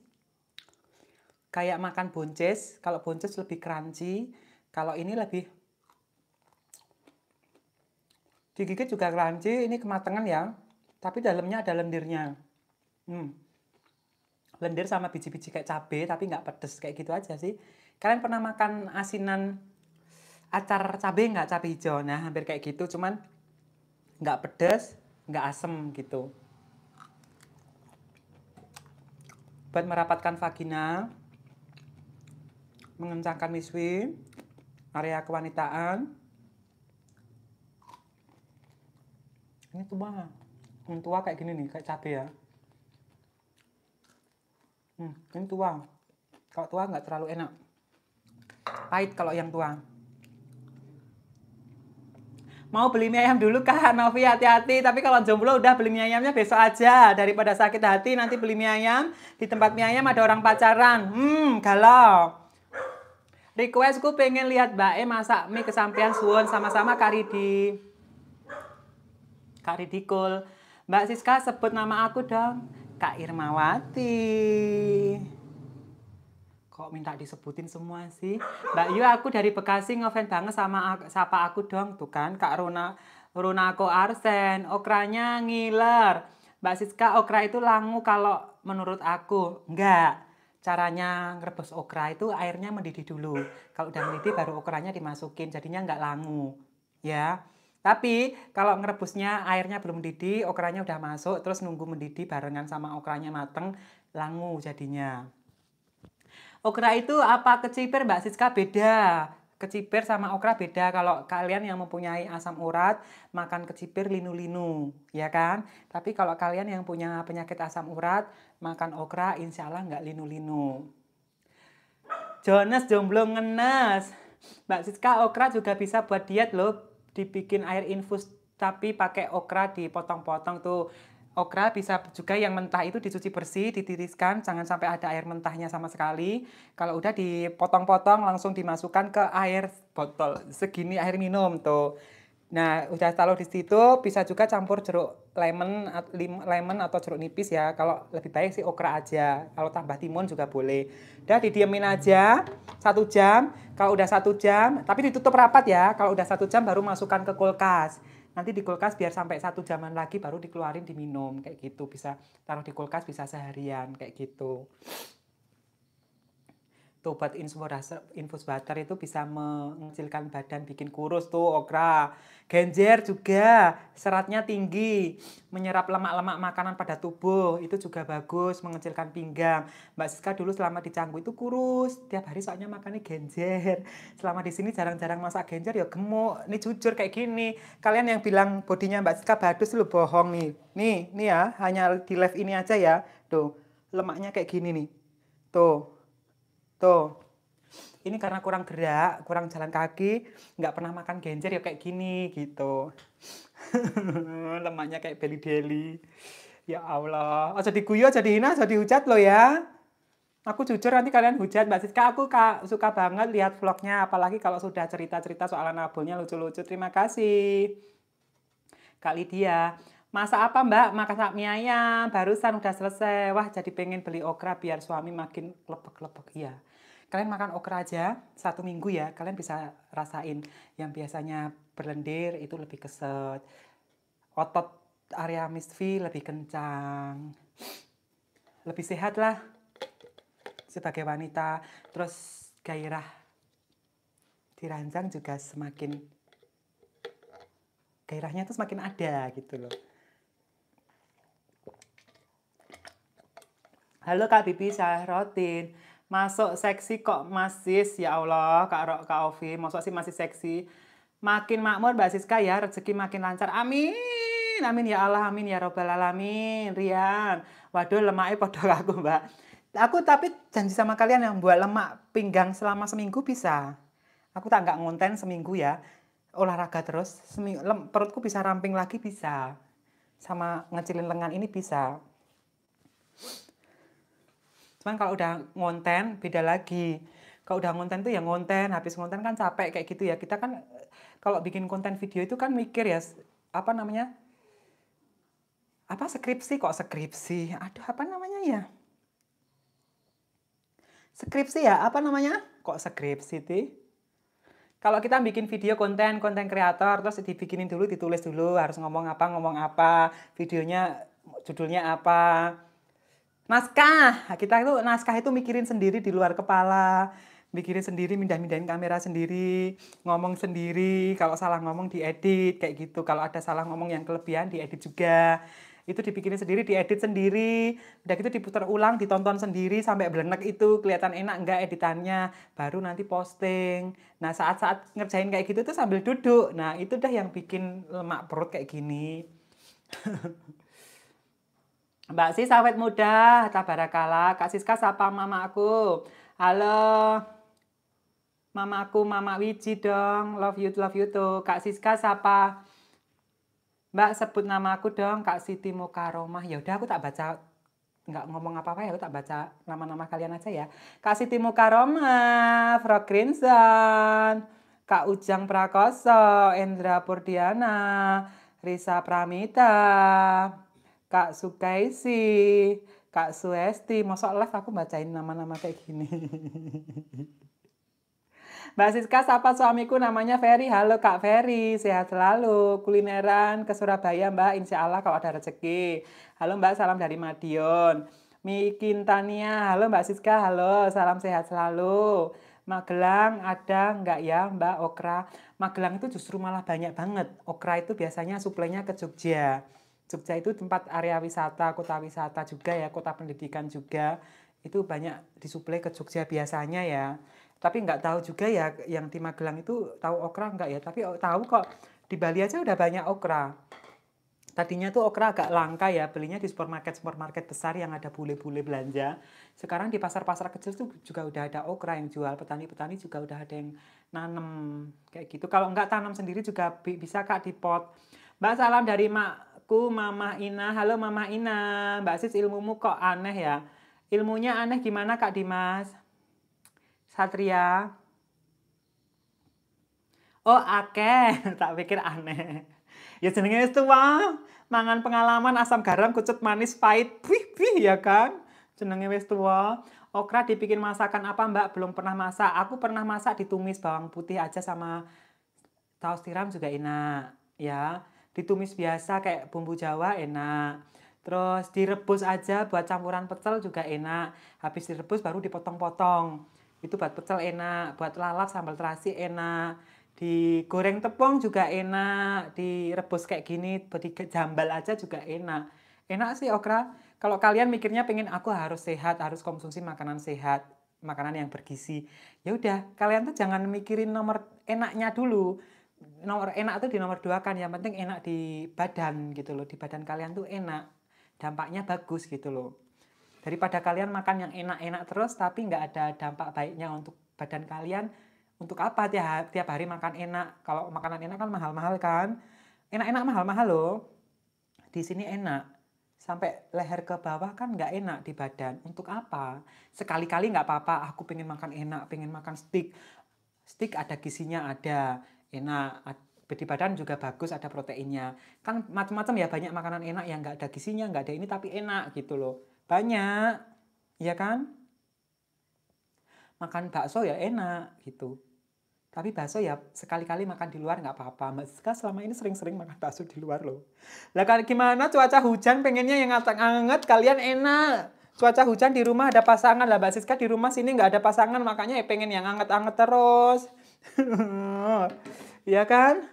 Kayak makan buncis. Kalau buncis lebih crunchy. Kalau ini lebih Digigit juga crunchy, ini kematangan ya. Tapi dalamnya ada lendirnya. Hmm. Lendir sama biji-biji kayak cabe tapi nggak pedes kayak gitu aja sih. Kalian pernah makan asinan acar cabe nggak cabe hijau? Nah hampir kayak gitu, cuman nggak pedes, nggak asem gitu. Buat merapatkan vagina, mengencangkan miswi, area kewanitaan, ini tua ini tua kayak gini nih kayak cabe ya hmm, ini tua kalau tua nggak terlalu enak pahit kalau yang tua mau beli mie ayam dulu kak Novi hati-hati tapi kalau jomblo udah beli mie ayamnya besok aja daripada sakit hati nanti beli mie ayam di tempat mie ayam ada orang pacaran hmm galau requestku pengen lihat Mbak E masak mie kesampean suwon sama-sama karidi. di Kak Ridikul. Mbak Siska sebut nama aku dong. Kak Irmawati. Kok minta disebutin semua sih? Mbak Yu aku dari Bekasi ngefans banget sama aku, sapa aku dong. Tuh kan Kak Rona aku Arsen. Okranya ngiler. Mbak Siska okra itu langu kalau menurut aku. Enggak caranya ngerebus okra itu airnya mendidih dulu. Kalau udah mendidih baru okranya dimasukin, jadinya enggak langu. Ya, tapi kalau ngerebusnya airnya belum mendidih, okranya udah masuk, terus nunggu mendidih barengan sama okranya mateng, langu jadinya. Okra itu apa kecipir Mbak Siska? Beda. Kecipir sama okra beda. Kalau kalian yang mempunyai asam urat, makan kecipir linu-linu, ya kan? Tapi kalau kalian yang punya penyakit asam urat, makan okra insya Allah nggak linu-linu. Jonas jomblo ngenes. Mbak Siska, okra juga bisa buat diet loh dibikin air infus tapi pakai okra dipotong-potong tuh okra bisa juga yang mentah itu dicuci bersih, ditiriskan, jangan sampai ada air mentahnya sama sekali. Kalau udah dipotong-potong langsung dimasukkan ke air botol. Segini air minum tuh. Nah, udah taruh di situ, bisa juga campur jeruk lemon, lemon atau jeruk nipis ya. Kalau lebih baik sih okra aja. Kalau tambah timun juga boleh. Udah didiemin aja satu jam. Kalau udah satu jam, tapi ditutup rapat ya. Kalau udah satu jam baru masukkan ke kulkas. Nanti di kulkas biar sampai satu jaman lagi baru dikeluarin diminum kayak gitu. Bisa taruh di kulkas bisa seharian kayak gitu tuh obat infus butter itu bisa mengecilkan badan, bikin kurus tuh okra. Genjer juga seratnya tinggi, menyerap lemak-lemak makanan pada tubuh, itu juga bagus, mengecilkan pinggang. Mbak Siska dulu selama di Canggu itu kurus, tiap hari soalnya makannya genjer. Selama di sini jarang-jarang masak genjer ya gemuk. Ini jujur kayak gini. Kalian yang bilang bodinya Mbak Siska badus lu bohong nih. Nih, nih ya, hanya di live ini aja ya. Tuh, lemaknya kayak gini nih. Tuh, Tuh. Gitu. Ini karena kurang gerak, kurang jalan kaki, nggak pernah makan genjer ya kayak gini gitu. Lemaknya kayak beli deli. Ya Allah. Oh, jadi guyo, jadi hina, jadi hujat lo ya. Aku jujur nanti kalian hujat Mbak Siska. Aku kak, suka banget lihat vlognya. Apalagi kalau sudah cerita-cerita soal anabolnya lucu-lucu. Terima kasih. Kak Lydia. Masa apa mbak? masa mie ayam. Barusan udah selesai. Wah jadi pengen beli okra biar suami makin lepek-lepek. Iya. -lepek kalian makan okra aja satu minggu ya kalian bisa rasain yang biasanya berlendir itu lebih keset otot area misfi lebih kencang lebih sehat lah sebagai wanita terus gairah diranjang juga semakin gairahnya itu semakin ada gitu loh Halo Kak Bibi rotin Masuk seksi kok masih ya Allah, Kak Rok, Kak Ovi, masuk sih masih seksi. Makin makmur Mbak Siska ya, rezeki makin lancar. Amin. Amin ya Allah, amin ya Robbal Alamin. Rian, waduh lemaknya podok aku Mbak. Aku tapi janji sama kalian yang buat lemak pinggang selama seminggu bisa. Aku tak nggak ngonten seminggu ya. Olahraga terus, seminggu, lem, perutku bisa ramping lagi bisa. Sama ngecilin lengan ini bisa. Cuman kalau udah ngonten beda lagi. Kalau udah ngonten tuh ya ngonten, habis ngonten kan capek kayak gitu ya. Kita kan kalau bikin konten video itu kan mikir ya apa namanya? Apa skripsi kok skripsi? Aduh, apa namanya ya? Skripsi ya, apa namanya? Kok skripsi sih? Kalau kita bikin video konten, konten kreator, terus dibikinin dulu, ditulis dulu, harus ngomong apa, ngomong apa, videonya, judulnya apa, naskah nah, kita itu naskah itu mikirin sendiri di luar kepala mikirin sendiri mindah-mindahin kamera sendiri ngomong sendiri kalau salah ngomong diedit kayak gitu kalau ada salah ngomong yang kelebihan diedit juga itu dipikirin sendiri, diedit sendiri, udah gitu diputar ulang, ditonton sendiri sampai berenak itu kelihatan enak enggak editannya, baru nanti posting. Nah saat-saat ngerjain kayak gitu tuh sambil duduk, nah itu udah yang bikin lemak perut kayak gini. Mbak Si awet muda, tabarakala Kak Siska sapa mama aku. Halo. Mama aku, Mama Wiji dong. Love you, love you tuh. Kak Siska sapa. Mbak sebut nama aku dong, Kak Siti Mukaromah. Ya udah aku tak baca nggak ngomong apa-apa ya, aku tak baca nama-nama kalian aja ya. Kak Siti Mukaromah, Frog crimson Kak Ujang Prakoso, Endra Purdiana, Risa Pramita, Kak Sukaisi, Kak Suesti. Masa live aku bacain nama-nama kayak gini. Mbak Siska, sapa suamiku namanya Ferry. Halo Kak Ferry, sehat selalu. Kulineran ke Surabaya Mbak, insya Allah kalau ada rezeki. Halo Mbak, salam dari Madiun. Mikin Tania, halo Mbak Siska, halo, salam sehat selalu. Magelang ada nggak ya Mbak Okra? Magelang itu justru malah banyak banget. Okra itu biasanya suplainya ke Jogja. Jogja itu tempat area wisata, kota wisata juga ya, kota pendidikan juga. Itu banyak disuplai ke Jogja biasanya ya. Tapi nggak tahu juga ya yang di Magelang itu tahu okra nggak ya. Tapi oh, tahu kok di Bali aja udah banyak okra. Tadinya tuh okra agak langka ya, belinya di supermarket-supermarket besar yang ada bule-bule belanja. Sekarang di pasar-pasar kecil tuh juga udah ada okra yang jual, petani-petani juga udah ada yang nanem kayak gitu. Kalau nggak tanam sendiri juga bisa kak di pot. Mbak salam dari Mak ku Mama Ina. Halo Mama Ina. Mbak Sis ilmumu kok aneh ya? Ilmunya aneh gimana Kak Dimas? Satria. Oh, akeh. Tak pikir aneh. Ya jenenge wis wah. Mangan pengalaman asam garam kucut manis pahit. Wih wih ya kan? Jenenge wis tuwa. Okra dibikin masakan apa Mbak? Belum pernah masak. Aku pernah masak ditumis bawang putih aja sama tahu tiram juga enak ya ditumis biasa kayak bumbu Jawa enak. Terus direbus aja buat campuran pecel juga enak. Habis direbus baru dipotong-potong. Itu buat pecel enak, buat lalap sambal terasi enak. Digoreng tepung juga enak, direbus kayak gini, buat jambal aja juga enak. Enak sih okra. Kalau kalian mikirnya pengen aku harus sehat, harus konsumsi makanan sehat, makanan yang bergizi. Ya udah, kalian tuh jangan mikirin nomor enaknya dulu nomor enak tuh di nomor dua kan yang penting enak di badan gitu loh di badan kalian tuh enak dampaknya bagus gitu loh daripada kalian makan yang enak-enak terus tapi nggak ada dampak baiknya untuk badan kalian untuk apa tiap tiap hari makan enak kalau makanan enak kan mahal-mahal kan enak-enak mahal-mahal loh di sini enak sampai leher ke bawah kan nggak enak di badan untuk apa sekali-kali nggak apa-apa aku pengen makan enak pengen makan steak steak ada gizinya ada enak di badan juga bagus ada proteinnya kan macam-macam ya banyak makanan enak yang nggak ada gizinya nggak ada ini tapi enak gitu loh banyak ya kan makan bakso ya enak gitu tapi bakso ya sekali-kali makan di luar nggak apa-apa. Mbak Siska selama ini sering-sering makan bakso di luar loh. Lah kan gimana cuaca hujan pengennya yang anget kalian enak. Cuaca hujan di rumah ada pasangan lah Mbak Siska di rumah sini nggak ada pasangan makanya ya pengen yang anget-anget terus. Iya kan?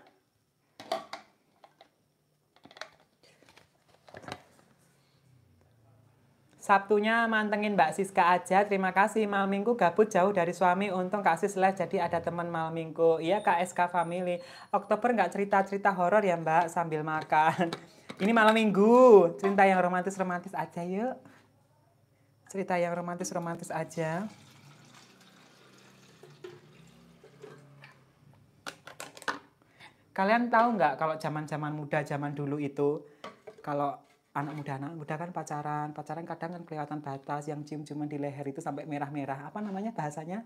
Sabtunya mantengin Mbak Siska aja. Terima kasih. Malam minggu gabut jauh dari suami. Untung kasih Sis jadi ada teman malam minggu. Iya KSK Family. Oktober nggak cerita-cerita horor ya Mbak sambil makan. Ini malam minggu. Cerita yang romantis-romantis aja yuk. Cerita yang romantis-romantis aja. Kalian tahu nggak kalau zaman-zaman muda zaman dulu itu kalau anak muda anak muda kan pacaran pacaran kadang kan kelihatan batas yang cium-ciuman di leher itu sampai merah-merah apa namanya bahasanya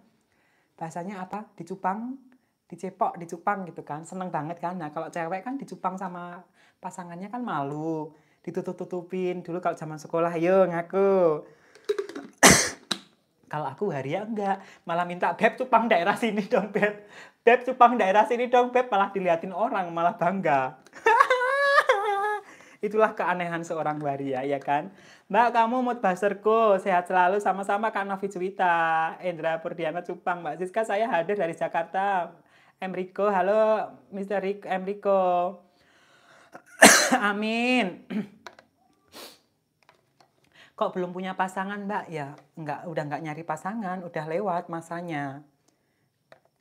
bahasanya apa dicupang dicepok dicupang gitu kan seneng banget kan nah kalau cewek kan dicupang sama pasangannya kan malu ditutup-tutupin dulu kalau zaman sekolah ayo ngaku kalau aku ya enggak malah minta beb cupang daerah sini dong beb Beb Cupang daerah sini dong Beb malah diliatin orang malah bangga itulah keanehan seorang waria ya kan Mbak kamu mood baserku sehat selalu sama-sama Kak Novi Cuita Endra Purdiana Cupang Mbak Siska saya hadir dari Jakarta Emriko halo Mr. Rick Emriko amin kok belum punya pasangan mbak ya Enggak udah enggak nyari pasangan udah lewat masanya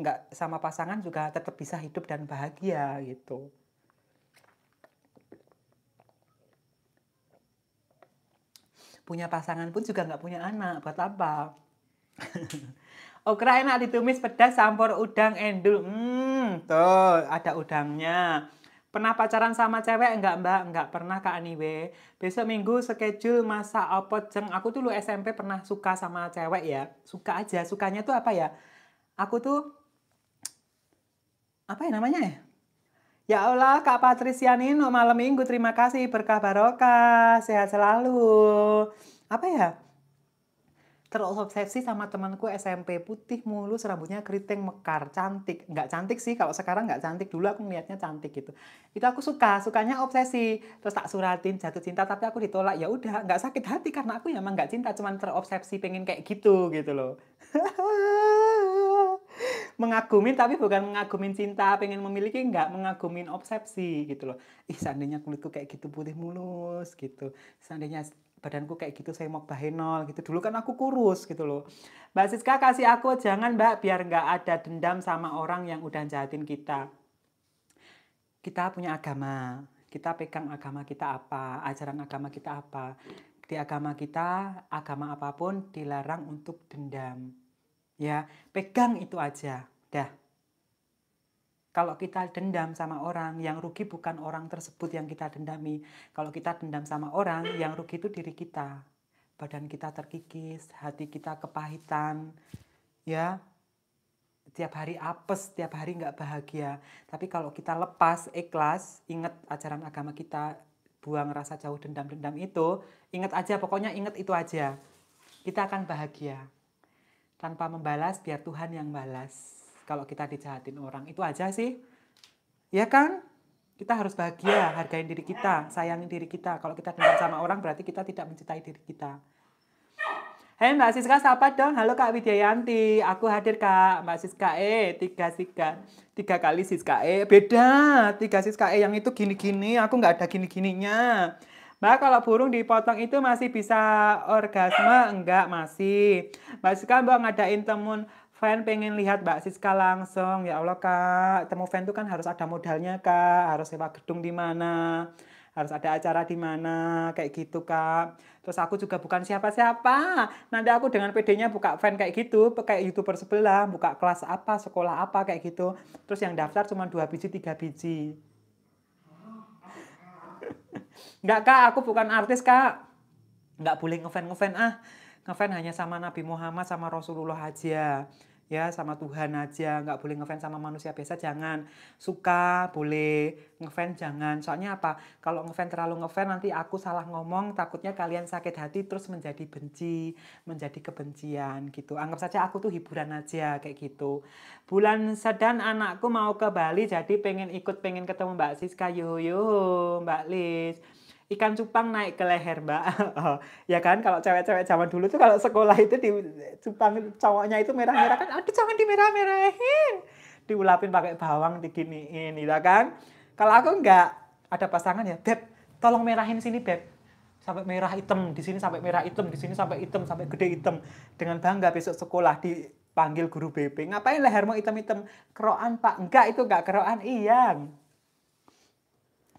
nggak sama pasangan juga tetap bisa hidup dan bahagia gitu. Punya pasangan pun juga nggak punya anak, buat apa? Okra enak ditumis pedas campur udang endul. Hmm, tuh ada udangnya. Pernah pacaran sama cewek enggak mbak? Enggak pernah kak Aniwe. Besok minggu schedule masa apa jeng? Aku tuh lu SMP pernah suka sama cewek ya. Suka aja. Sukanya tuh apa ya? Aku tuh apa ya namanya ya? Ya Allah, Kak Patricia Nino malam minggu terima kasih berkah barokah, sehat selalu. Apa ya? Terobsesi sama temanku SMP putih mulu serambutnya keriting mekar cantik nggak cantik sih kalau sekarang nggak cantik dulu aku ngeliatnya cantik gitu itu aku suka sukanya obsesi terus tak suratin jatuh cinta tapi aku ditolak ya udah nggak sakit hati karena aku ya emang nggak cinta cuman terobsesi pengen kayak gitu gitu loh mengagumin tapi bukan mengagumin cinta, pengen memiliki enggak, mengagumin obsesi gitu loh. Ih, seandainya kulitku kayak gitu putih mulus gitu. Seandainya badanku kayak gitu saya mau bahenol gitu dulu kan aku kurus gitu loh Mbak Siska kasih aku jangan Mbak biar nggak ada dendam sama orang yang udah jahatin kita kita punya agama kita pegang agama kita apa ajaran agama kita apa di agama kita agama apapun dilarang untuk dendam Ya, pegang itu aja. Dah. Kalau kita dendam sama orang, yang rugi bukan orang tersebut yang kita dendami. Kalau kita dendam sama orang, yang rugi itu diri kita. Badan kita terkikis, hati kita kepahitan, ya. Tiap hari apes, tiap hari nggak bahagia. Tapi kalau kita lepas, ikhlas, ingat ajaran agama kita, buang rasa jauh dendam-dendam itu, ingat aja, pokoknya ingat itu aja. Kita akan bahagia tanpa membalas biar Tuhan yang balas kalau kita dijahatin orang itu aja sih ya kan kita harus bahagia hargain diri kita sayangin diri kita kalau kita dengar sama orang berarti kita tidak mencintai diri kita Hei Mbak Siska, siapa dong. Halo Kak Widyayanti, Aku hadir Kak. Mbak Siska E, tiga Siska. Tiga kali Siska E. Beda. Tiga Siska E yang itu gini-gini. Aku nggak ada gini-gininya. Mbak, kalau burung dipotong itu masih bisa orgasme? Enggak, masih. Mbak Siska, Mbak ngadain temun fan pengen lihat Mbak Siska langsung. Ya Allah, Kak. Temu fan itu kan harus ada modalnya, Kak. Harus sewa gedung di mana. Harus ada acara di mana, kayak gitu, Kak. Terus aku juga bukan siapa-siapa. Nanti aku dengan pedenya buka fan kayak gitu, kayak YouTuber sebelah, buka kelas apa, sekolah apa, kayak gitu. Terus yang daftar cuma dua biji, tiga biji. Enggak kak, aku bukan artis kak. Enggak boleh ngefan-ngefan ah. Ngefan hanya sama Nabi Muhammad sama Rasulullah aja ya sama Tuhan aja nggak boleh ngefans sama manusia biasa jangan suka boleh ngefans jangan soalnya apa kalau ngefans terlalu ngefans nanti aku salah ngomong takutnya kalian sakit hati terus menjadi benci menjadi kebencian gitu anggap saja aku tuh hiburan aja kayak gitu bulan sedan anakku mau ke Bali jadi pengen ikut pengen ketemu Mbak Siska yuk yuk Mbak Liz ikan cupang naik ke leher mbak oh, ya kan kalau cewek-cewek zaman dulu tuh kalau sekolah itu di cupang cowoknya itu merah-merah kan aduh jangan di merah-merahin diulapin pakai bawang diginiin gitu kan kalau aku enggak ada pasangan ya beb tolong merahin sini beb sampai merah hitam di sini sampai merah hitam di sini sampai hitam sampai gede hitam dengan bangga besok sekolah dipanggil guru BP ngapain lehermu hitam-hitam keroan pak enggak itu enggak keroan iya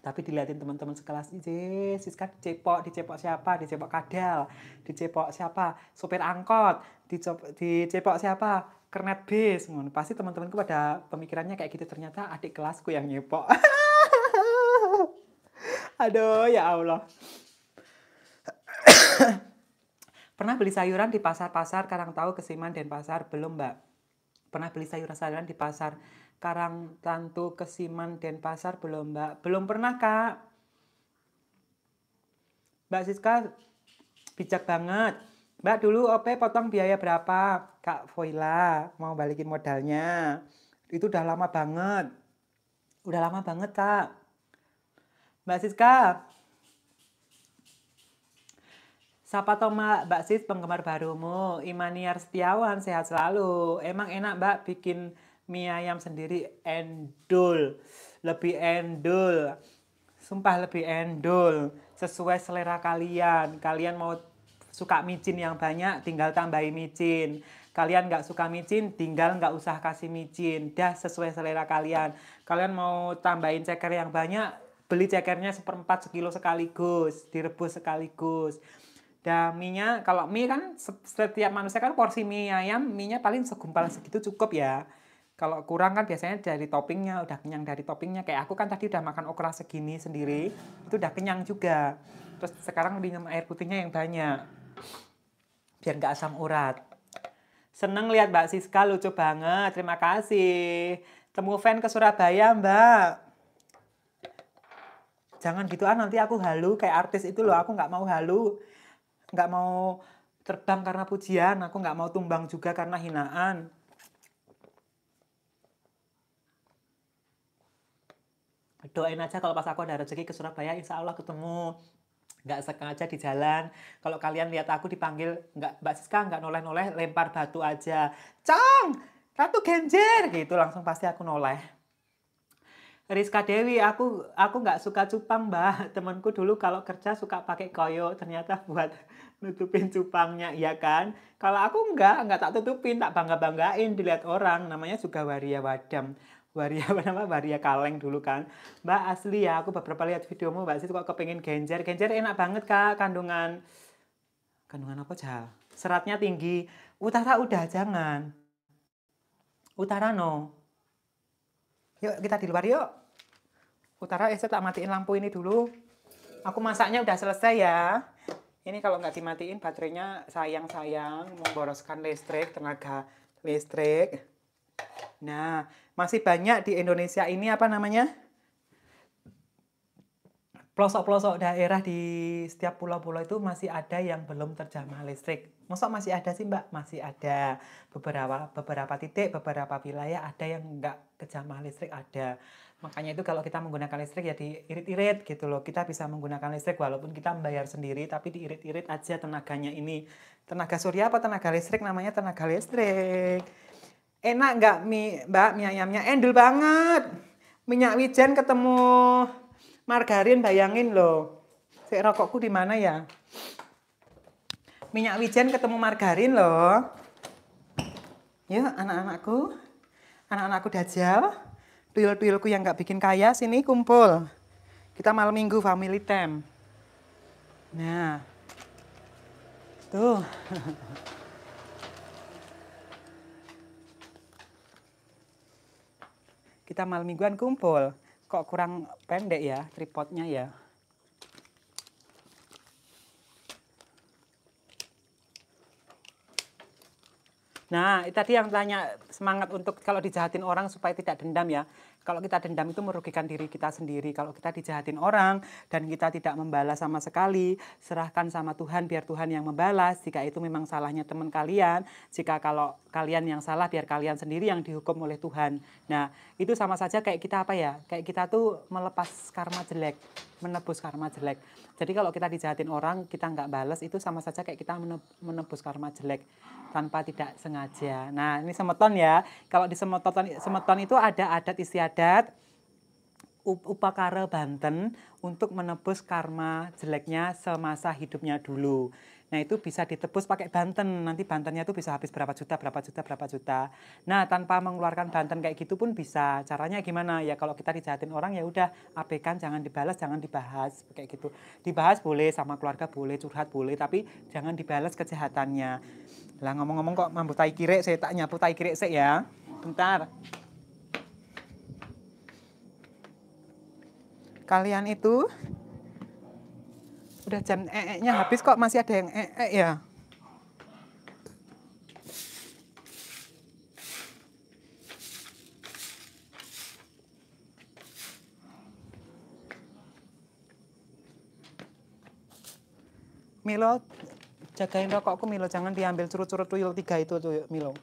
tapi diliatin teman-teman sekelas ini Siska dicepok dicepok siapa dicepok kadal dicepok siapa sopir angkot dicepok, dicepok siapa kernet bis pasti teman-temanku pada pemikirannya kayak gitu ternyata adik kelasku yang nyepok aduh ya Allah pernah beli sayuran di pasar-pasar Karang Tahu Kesiman dan pasar belum mbak pernah beli sayuran sayuran di pasar Karang Tantu Kesiman Denpasar belum Mbak? Belum pernah Kak. Mbak Siska bijak banget. Mbak dulu OP potong biaya berapa? Kak Voila mau balikin modalnya. Itu udah lama banget. Udah lama banget Kak. Mbak Siska, Sapa Toma, Mbak Sis penggemar barumu, Imaniar Setiawan, sehat selalu. Emang enak Mbak bikin mie ayam sendiri endul lebih endul sumpah lebih endul sesuai selera kalian kalian mau suka micin yang banyak tinggal tambahin micin kalian nggak suka micin tinggal nggak usah kasih micin dah sesuai selera kalian kalian mau tambahin ceker yang banyak beli cekernya seperempat sekilo sekaligus direbus sekaligus dan mie kalau mie kan setiap manusia kan porsi mie ayam mie paling segumpal segitu cukup ya kalau kurang kan biasanya dari toppingnya udah kenyang dari toppingnya kayak aku kan tadi udah makan okra segini sendiri itu udah kenyang juga terus sekarang minum air putihnya yang banyak biar nggak asam urat seneng lihat Mbak Siska lucu banget terima kasih temu fan ke Surabaya Mbak jangan gitu ah nanti aku halu kayak artis itu loh aku nggak mau halu nggak mau terbang karena pujian aku nggak mau tumbang juga karena hinaan doain aja kalau pas aku ada rezeki ke Surabaya insya Allah ketemu nggak sengaja di jalan kalau kalian lihat aku dipanggil nggak Mbak Siska nggak noleh-noleh lempar batu aja Cong Ratu Genjer gitu langsung pasti aku noleh Rizka Dewi, aku aku nggak suka cupang mbak. Temanku dulu kalau kerja suka pakai koyo, ternyata buat nutupin cupangnya, ya kan? Kalau aku nggak, nggak tak tutupin, tak bangga banggain dilihat orang. Namanya juga waria wadam waria apa nama waria kaleng dulu kan mbak asli ya aku beberapa lihat videomu mbak sih kok kepengen genjer genjer enak banget kak kandungan kandungan apa jal seratnya tinggi utara udah jangan utara no yuk kita di luar yuk utara eh saya tak matiin lampu ini dulu aku masaknya udah selesai ya ini kalau nggak dimatiin baterainya sayang-sayang memboroskan listrik tenaga listrik Nah, masih banyak di Indonesia ini apa namanya? Pelosok-pelosok daerah di setiap pulau-pulau itu masih ada yang belum terjamah listrik. Masa masih ada sih mbak? Masih ada beberapa beberapa titik, beberapa wilayah ada yang nggak kejamah listrik ada. Makanya itu kalau kita menggunakan listrik ya diirit-irit gitu loh. Kita bisa menggunakan listrik walaupun kita membayar sendiri tapi diirit-irit aja tenaganya ini. Tenaga surya apa tenaga listrik namanya tenaga listrik enak nggak mie mbak mie ayamnya endul banget minyak wijen ketemu margarin bayangin loh si rokokku di mana ya minyak wijen ketemu margarin loh yuk anak-anakku anak-anakku dajal tuyul-tuyulku yang nggak bikin kaya sini kumpul kita malam minggu family time nah tuh kita malam mingguan kumpul. Kok kurang pendek ya tripodnya ya? Nah, tadi yang tanya semangat untuk kalau dijahatin orang supaya tidak dendam ya. Kalau kita dendam itu merugikan diri kita sendiri. Kalau kita dijahatin orang dan kita tidak membalas sama sekali, serahkan sama Tuhan biar Tuhan yang membalas. Jika itu memang salahnya teman kalian, jika kalau kalian yang salah biar kalian sendiri yang dihukum oleh Tuhan. Nah, itu sama saja kayak kita apa ya? Kayak kita tuh melepas karma jelek, menebus karma jelek. Jadi kalau kita dijahatin orang, kita nggak bales, itu sama saja kayak kita menebus karma jelek tanpa tidak sengaja. Nah, ini semeton ya. Kalau di semeton, semeton itu ada adat istiadat, upakara Banten untuk menebus karma jeleknya semasa hidupnya dulu. Nah itu bisa ditebus pakai banten. Nanti bantennya itu bisa habis berapa juta, berapa juta, berapa juta. Nah tanpa mengeluarkan banten kayak gitu pun bisa. Caranya gimana? Ya kalau kita dijahatin orang ya udah abekan, jangan dibalas, jangan dibahas kayak gitu. Dibahas boleh sama keluarga boleh, curhat boleh, tapi jangan dibalas kejahatannya. Lah ngomong-ngomong kok mampu tai kirek, saya tak nyapu tai kirek saya ya. Bentar. Kalian itu Udah jam ee-nya -e habis kok masih ada yang ee -e ya. Milo, jagain rokokku Milo, jangan diambil curut-curut tuyul tiga itu tuh Milo.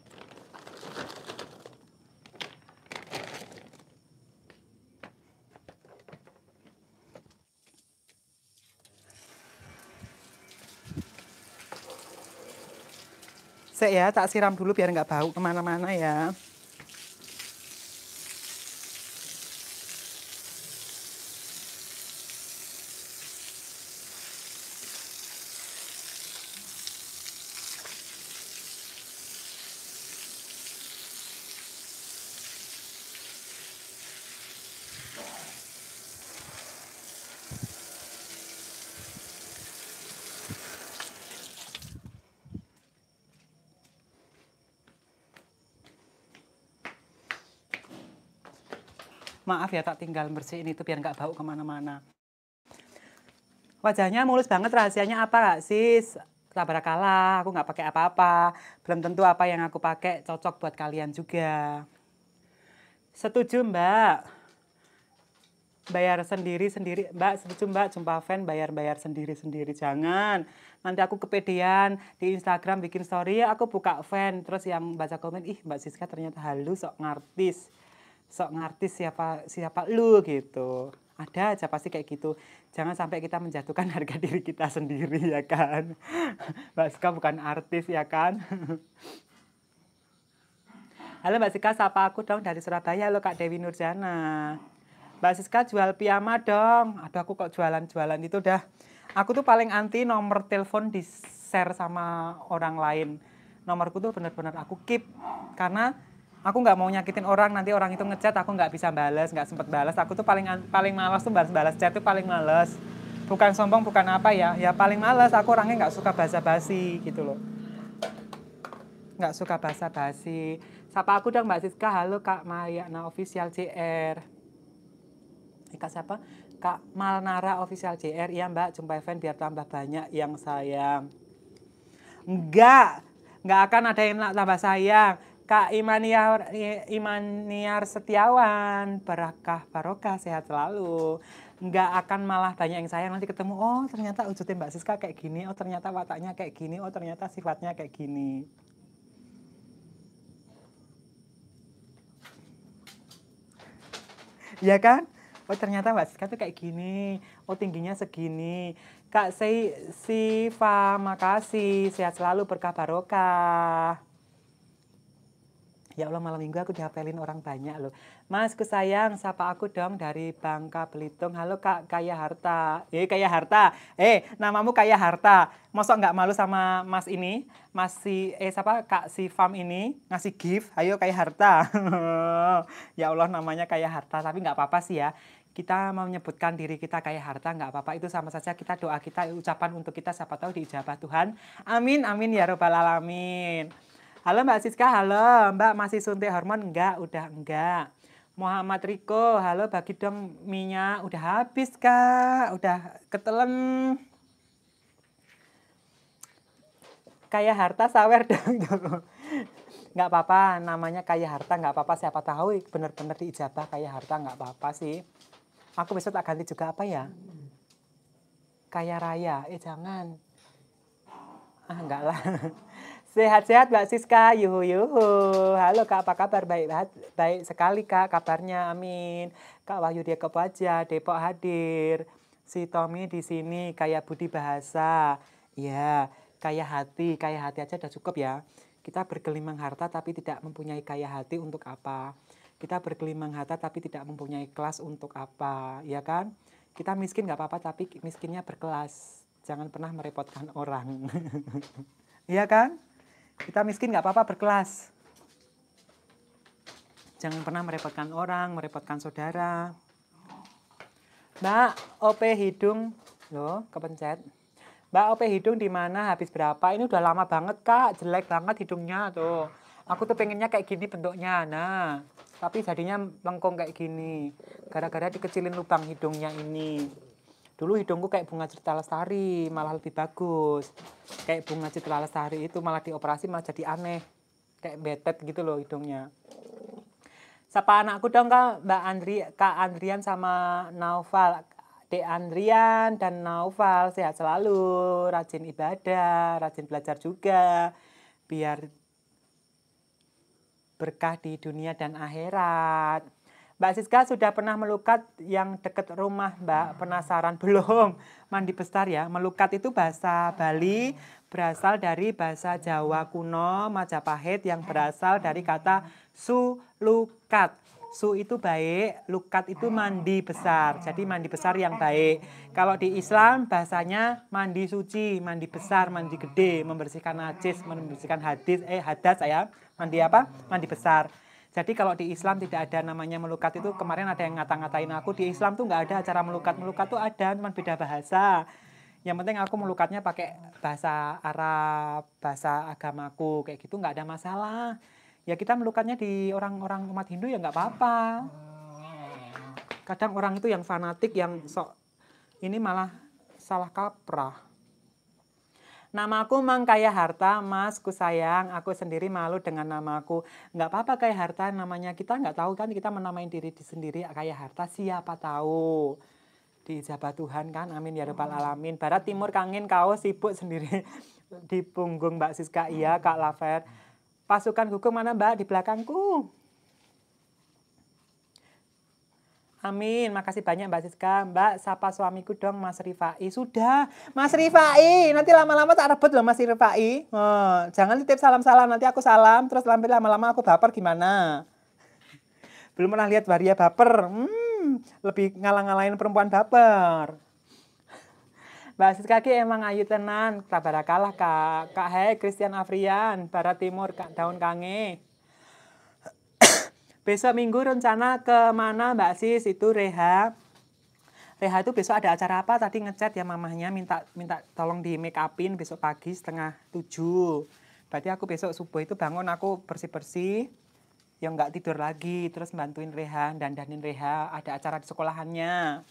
Saya ya, tak siram dulu biar nggak bau kemana-mana ya. maaf ya tak tinggal bersihin itu biar nggak bau kemana-mana wajahnya mulus banget rahasianya apa kak sis kalah aku nggak pakai apa-apa belum tentu apa yang aku pakai cocok buat kalian juga setuju mbak bayar sendiri sendiri mbak setuju mbak jumpa fan bayar bayar sendiri sendiri jangan nanti aku kepedean di Instagram bikin story aku buka fan terus yang baca komen ih mbak Siska ternyata halus sok ngartis sok ngartis siapa siapa lu gitu ada aja pasti kayak gitu jangan sampai kita menjatuhkan harga diri kita sendiri ya kan Mbak Sika bukan artis ya kan Halo Mbak Sika siapa aku dong dari Surabaya lo Kak Dewi Nurjana Mbak Siska jual piyama dong aduh aku kok jualan-jualan itu dah aku tuh paling anti nomor telepon di share sama orang lain nomorku tuh benar benar aku keep karena aku nggak mau nyakitin orang nanti orang itu ngechat aku nggak bisa balas nggak sempet balas aku tuh paling paling malas tuh balas balas chat tuh paling malas bukan sombong bukan apa ya ya paling malas aku orangnya nggak suka basa basi gitu loh nggak suka basa basi sapa aku dong mbak Siska halo kak Maya nah official CR eh, kak siapa kak Malnara official CR iya mbak jumpa event biar tambah banyak yang sayang nggak nggak akan ada yang tambah sayang Kak Imaniar, Imaniar Setiawan, berkah barokah sehat selalu. Enggak akan malah banyak yang sayang nanti ketemu, oh ternyata wujudnya Mbak Siska kayak gini, oh ternyata wataknya kayak gini, oh ternyata sifatnya kayak gini. Ya kan? Oh ternyata Mbak Siska tuh kayak gini, oh tingginya segini. Kak Siva, makasih, sehat selalu, berkah barokah. Ya Allah malam minggu aku diapelin orang banyak loh. Mas kesayang, siapa aku dong dari Bangka Belitung. Halo Kak Kaya Harta. Eh Kaya Harta. Eh namamu Kaya Harta. Masuk nggak malu sama Mas ini? masih eh siapa Kak si Fam ini ngasih gift. Ayo Kaya Harta. ya Allah namanya Kaya Harta tapi nggak apa-apa sih ya kita mau menyebutkan diri kita Kaya harta nggak apa-apa itu sama saja kita doa kita ucapan untuk kita siapa tahu diijabah Tuhan amin amin ya robbal alamin Halo Mbak Siska, halo Mbak masih suntik hormon? Enggak, udah enggak. Muhammad Riko, halo bagi dong minyak. Udah habis kak, udah ketelen. Kayak harta sawer dong. nggak apa-apa, namanya kayak harta nggak apa-apa. Siapa tahu benar-benar diijabah kayak harta nggak apa-apa sih. Aku besok tak ganti juga apa ya? kayak raya, eh jangan. Ah enggak lah. Sehat-sehat Mbak Siska, yuhu yuhu. Halo Kak, apa kabar? Baik baik, baik sekali Kak, kabarnya. Amin. Kak Wahyu dia Kepaja, Depok hadir. Si Tommy di sini kayak budi bahasa. Ya, kayak hati, kayak hati aja udah cukup ya. Kita bergelimang harta tapi tidak mempunyai kaya hati untuk apa? Kita bergelimang harta tapi tidak mempunyai kelas untuk apa? Ya kan? Kita miskin nggak apa-apa tapi miskinnya berkelas. Jangan pernah merepotkan orang. Iya kan? Kita miskin nggak apa-apa berkelas. Jangan pernah merepotkan orang, merepotkan saudara. Mbak, OP hidung. Loh, kepencet. Mbak, OP hidung di mana? Habis berapa? Ini udah lama banget, Kak. Jelek banget hidungnya tuh. Aku tuh pengennya kayak gini bentuknya. Nah, tapi jadinya lengkung kayak gini. Gara-gara dikecilin lubang hidungnya ini dulu hidungku kayak bunga cerita lestari malah lebih bagus kayak bunga cerita lestari itu malah dioperasi malah jadi aneh kayak betet gitu loh hidungnya siapa anakku dong kak mbak Andri kak Andrian sama Naufal de Andrian dan Naufal sehat selalu rajin ibadah rajin belajar juga biar berkah di dunia dan akhirat Mbak Siska sudah pernah melukat yang deket rumah Mbak, hmm. penasaran belum? Mandi besar ya, melukat itu bahasa Bali, berasal dari bahasa Jawa kuno, Majapahit yang berasal dari kata su lukat Su itu baik, lukat itu mandi besar. Jadi mandi besar yang baik. Kalau di Islam bahasanya mandi suci, mandi besar, mandi gede, membersihkan najis, membersihkan hadis, eh hadas saya. Mandi apa? Mandi besar. Jadi kalau di Islam tidak ada namanya melukat itu kemarin ada yang ngata-ngatain aku di Islam tuh nggak ada acara melukat melukat tuh ada cuma beda bahasa. Yang penting aku melukatnya pakai bahasa Arab, bahasa agamaku kayak gitu nggak ada masalah. Ya kita melukatnya di orang-orang umat Hindu ya nggak apa-apa. Kadang orang itu yang fanatik yang sok ini malah salah kaprah. Namaku Mang Kaya Harta, Mas, ku sayang, aku sendiri malu dengan namaku. Enggak apa-apa Kaya Harta namanya kita nggak tahu kan kita menamain diri di sendiri Kaya Harta siapa tahu Di jabat Tuhan kan amin ya rabbal hmm. alamin barat timur kangen kau sibuk sendiri di punggung Mbak Siska iya Kak Lavert, hmm. pasukan hukum mana Mbak di belakangku Amin, makasih banyak Mbak Siska. Mbak, sapa suamiku dong Mas Rifai. Sudah, Mas Rifai. Nanti lama-lama tak rebut loh Mas Rifai. Oh, jangan titip salam-salam, nanti aku salam. Terus lama-lama aku baper gimana? Belum pernah lihat waria baper. Hmm, lebih ngalang-ngalain perempuan baper. Mbak Siska ki emang ayu tenan. Tabarakallah Kak. Kak Hei, Christian Afrian, Barat Timur, Kak Daun Kange. Besok minggu rencana kemana Mbak Sis? Itu Reha. Reha itu besok ada acara apa? Tadi ngechat ya mamahnya minta minta tolong di make upin besok pagi setengah tujuh. Berarti aku besok subuh itu bangun aku bersih-bersih. yang nggak tidur lagi. Terus bantuin Reha, dandanin Reha. Ada acara di sekolahannya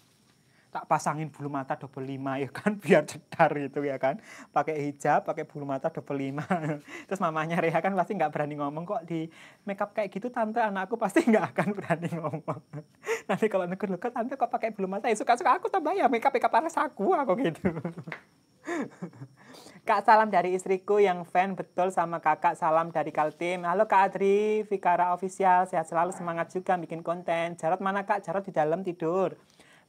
tak pasangin bulu mata double lima ya kan biar cedar gitu ya kan pakai hijab pakai bulu mata double lima terus mamanya Reha kan pasti nggak berani ngomong kok di make up kayak gitu tante anakku pasti nggak akan berani ngomong nanti kalau negur negur tante kok pakai bulu mata ya suka suka aku tambah ya make up make up aku aku gitu Kak salam dari istriku yang fan betul sama kakak salam dari Kaltim. Halo Kak Adri, Vikara official, sehat selalu semangat juga bikin konten. Jarot mana Kak? Jarot di dalam tidur.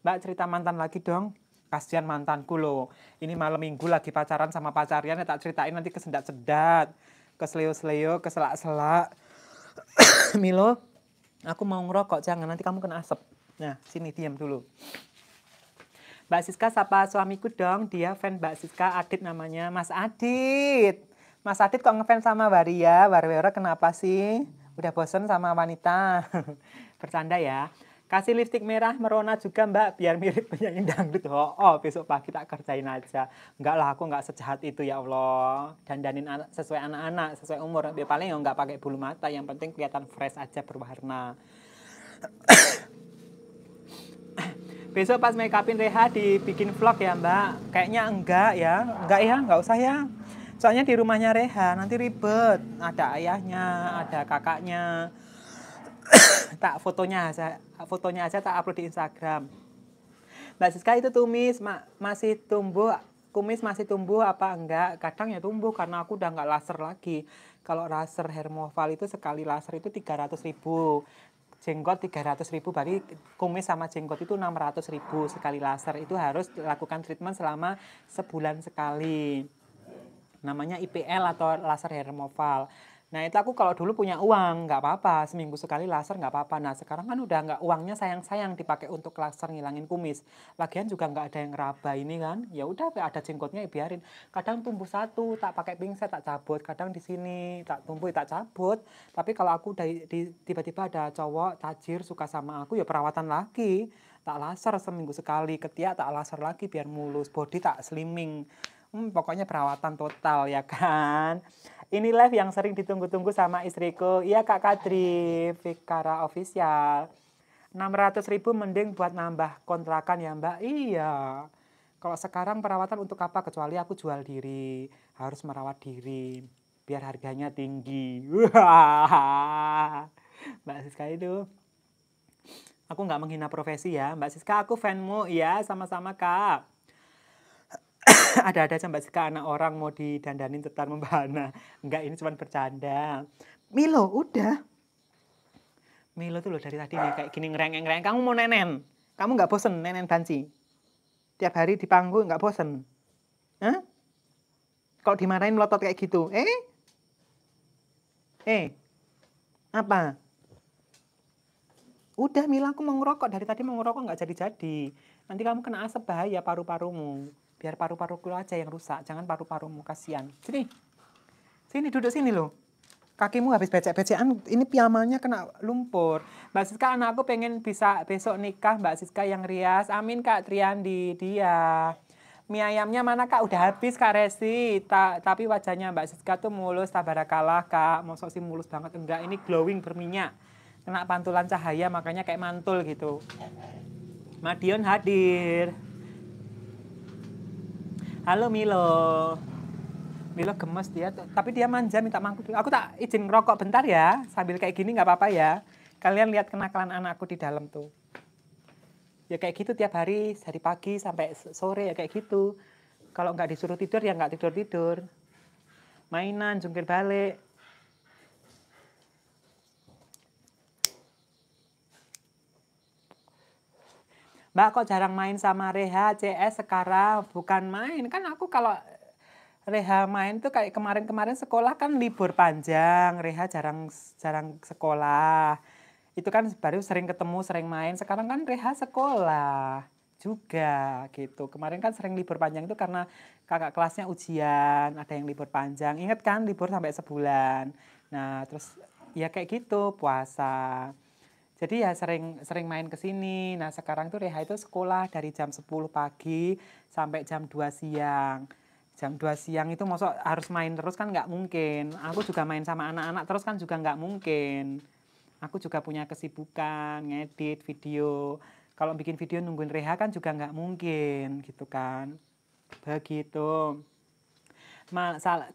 Mbak cerita mantan lagi dong kasihan mantanku loh. Ini malam minggu lagi pacaran sama pacarnya, tak ceritain nanti kesendat-sendat, kesleo-sleo, keselak-selak. Milo, aku mau ngerokok, jangan nanti kamu kena asap. Nah, sini diam dulu. Mbak Siska sapa suamiku dong, dia fan Mbak Siska, Adit namanya, Mas Adit. Mas Adit kok ngefans sama Waria, Warwera kenapa sih? Udah bosen sama wanita. Bercanda ya. Kasih lipstick merah merona juga mbak, biar mirip penyanyi dangdut. Oh, oh besok pagi tak kerjain aja. Enggak lah, aku enggak sejahat itu ya Allah. Dandanin anak, sesuai anak-anak, sesuai umur. Ya, paling ya enggak pakai bulu mata, yang penting kelihatan fresh aja berwarna. Besok pas make upin Reha dibikin vlog ya mbak? Kayaknya enggak ya, enggak ya, enggak usah ya. Soalnya di rumahnya Reha nanti ribet, ada ayahnya, ada kakaknya tak fotonya aja fotonya aja tak upload di Instagram Mbak Siska itu tumis ma masih tumbuh kumis masih tumbuh apa enggak kadang ya tumbuh karena aku udah nggak laser lagi kalau laser Hermoval itu sekali laser itu 300 ribu jenggot 300 ribu berarti kumis sama jenggot itu 600 ribu sekali laser itu harus dilakukan treatment selama sebulan sekali namanya IPL atau laser Hermoval Nah itu aku kalau dulu punya uang, nggak apa-apa, seminggu sekali laser nggak apa-apa. Nah sekarang kan udah nggak uangnya sayang-sayang dipakai untuk laser ngilangin kumis. Lagian juga nggak ada yang raba ini kan, ya udah ada jenggotnya ya biarin. Kadang tumbuh satu, tak pakai pingset, tak cabut. Kadang di sini tak tumbuh, ya tak cabut. Tapi kalau aku dari tiba-tiba ada cowok tajir suka sama aku, ya perawatan lagi. Tak laser seminggu sekali, ketiak tak laser lagi biar mulus, body tak slimming. Hmm, pokoknya perawatan total ya kan. Ini live yang sering ditunggu-tunggu sama istriku. Iya Kak Kadri, Vikara Official. 600 ribu mending buat nambah kontrakan ya Mbak. Iya. Kalau sekarang perawatan untuk apa? Kecuali aku jual diri. Harus merawat diri. Biar harganya tinggi. Mbak Siska itu. Aku nggak menghina profesi ya. Mbak Siska, aku fanmu ya. Sama-sama Kak. ada-ada aja Mbak Sika anak orang mau didandanin tetap membahana Enggak, ini cuma bercanda. Milo, udah. Milo tuh loh dari tadi nih kayak gini ngereng-ngereng. Kamu mau nenen? Kamu nggak bosen nenen banci? Tiap hari di panggung nggak bosen? Hah? Kalau dimarahin melotot kayak gitu. Eh? Eh? Apa? Udah Milo aku mau ngerokok. Dari tadi mau ngerokok nggak jadi-jadi. Nanti kamu kena asap bahaya paru-parumu biar paru-paruku paru aja yang rusak jangan paru-parumu paru kasihan sini sini duduk sini loh kakimu habis becek-becekan ini piyamanya kena lumpur Mbak Siska anakku pengen bisa besok nikah Mbak Siska yang rias amin Kak Triandi dia mie ayamnya mana Kak udah habis Kak Resi Ta tapi wajahnya Mbak Siska tuh mulus tabarakallah Kak mosok sih mulus banget enggak ini glowing berminyak kena pantulan cahaya makanya kayak mantul gitu Madiun hadir Halo Milo. Milo gemes dia, tapi dia manja minta mangkuk. Aku tak izin rokok bentar ya, sambil kayak gini nggak apa-apa ya. Kalian lihat kenakalan anakku di dalam tuh. Ya kayak gitu tiap hari, dari pagi sampai sore ya kayak gitu. Kalau nggak disuruh tidur ya nggak tidur-tidur. Mainan, jungkir balik, Mbak kok jarang main sama Reha CS sekarang bukan main kan aku kalau Reha main tuh kayak kemarin-kemarin sekolah kan libur panjang, Reha jarang jarang sekolah. Itu kan baru sering ketemu, sering main. Sekarang kan Reha sekolah juga gitu. Kemarin kan sering libur panjang itu karena kakak kelasnya ujian, ada yang libur panjang. Ingat kan libur sampai sebulan. Nah, terus ya kayak gitu puasa. Jadi ya sering sering main ke sini. Nah, sekarang tuh Reha itu sekolah dari jam 10 pagi sampai jam 2 siang. Jam 2 siang itu masuk harus main terus kan nggak mungkin. Aku juga main sama anak-anak terus kan juga nggak mungkin. Aku juga punya kesibukan ngedit video. Kalau bikin video nungguin Reha kan juga nggak mungkin gitu kan. Begitu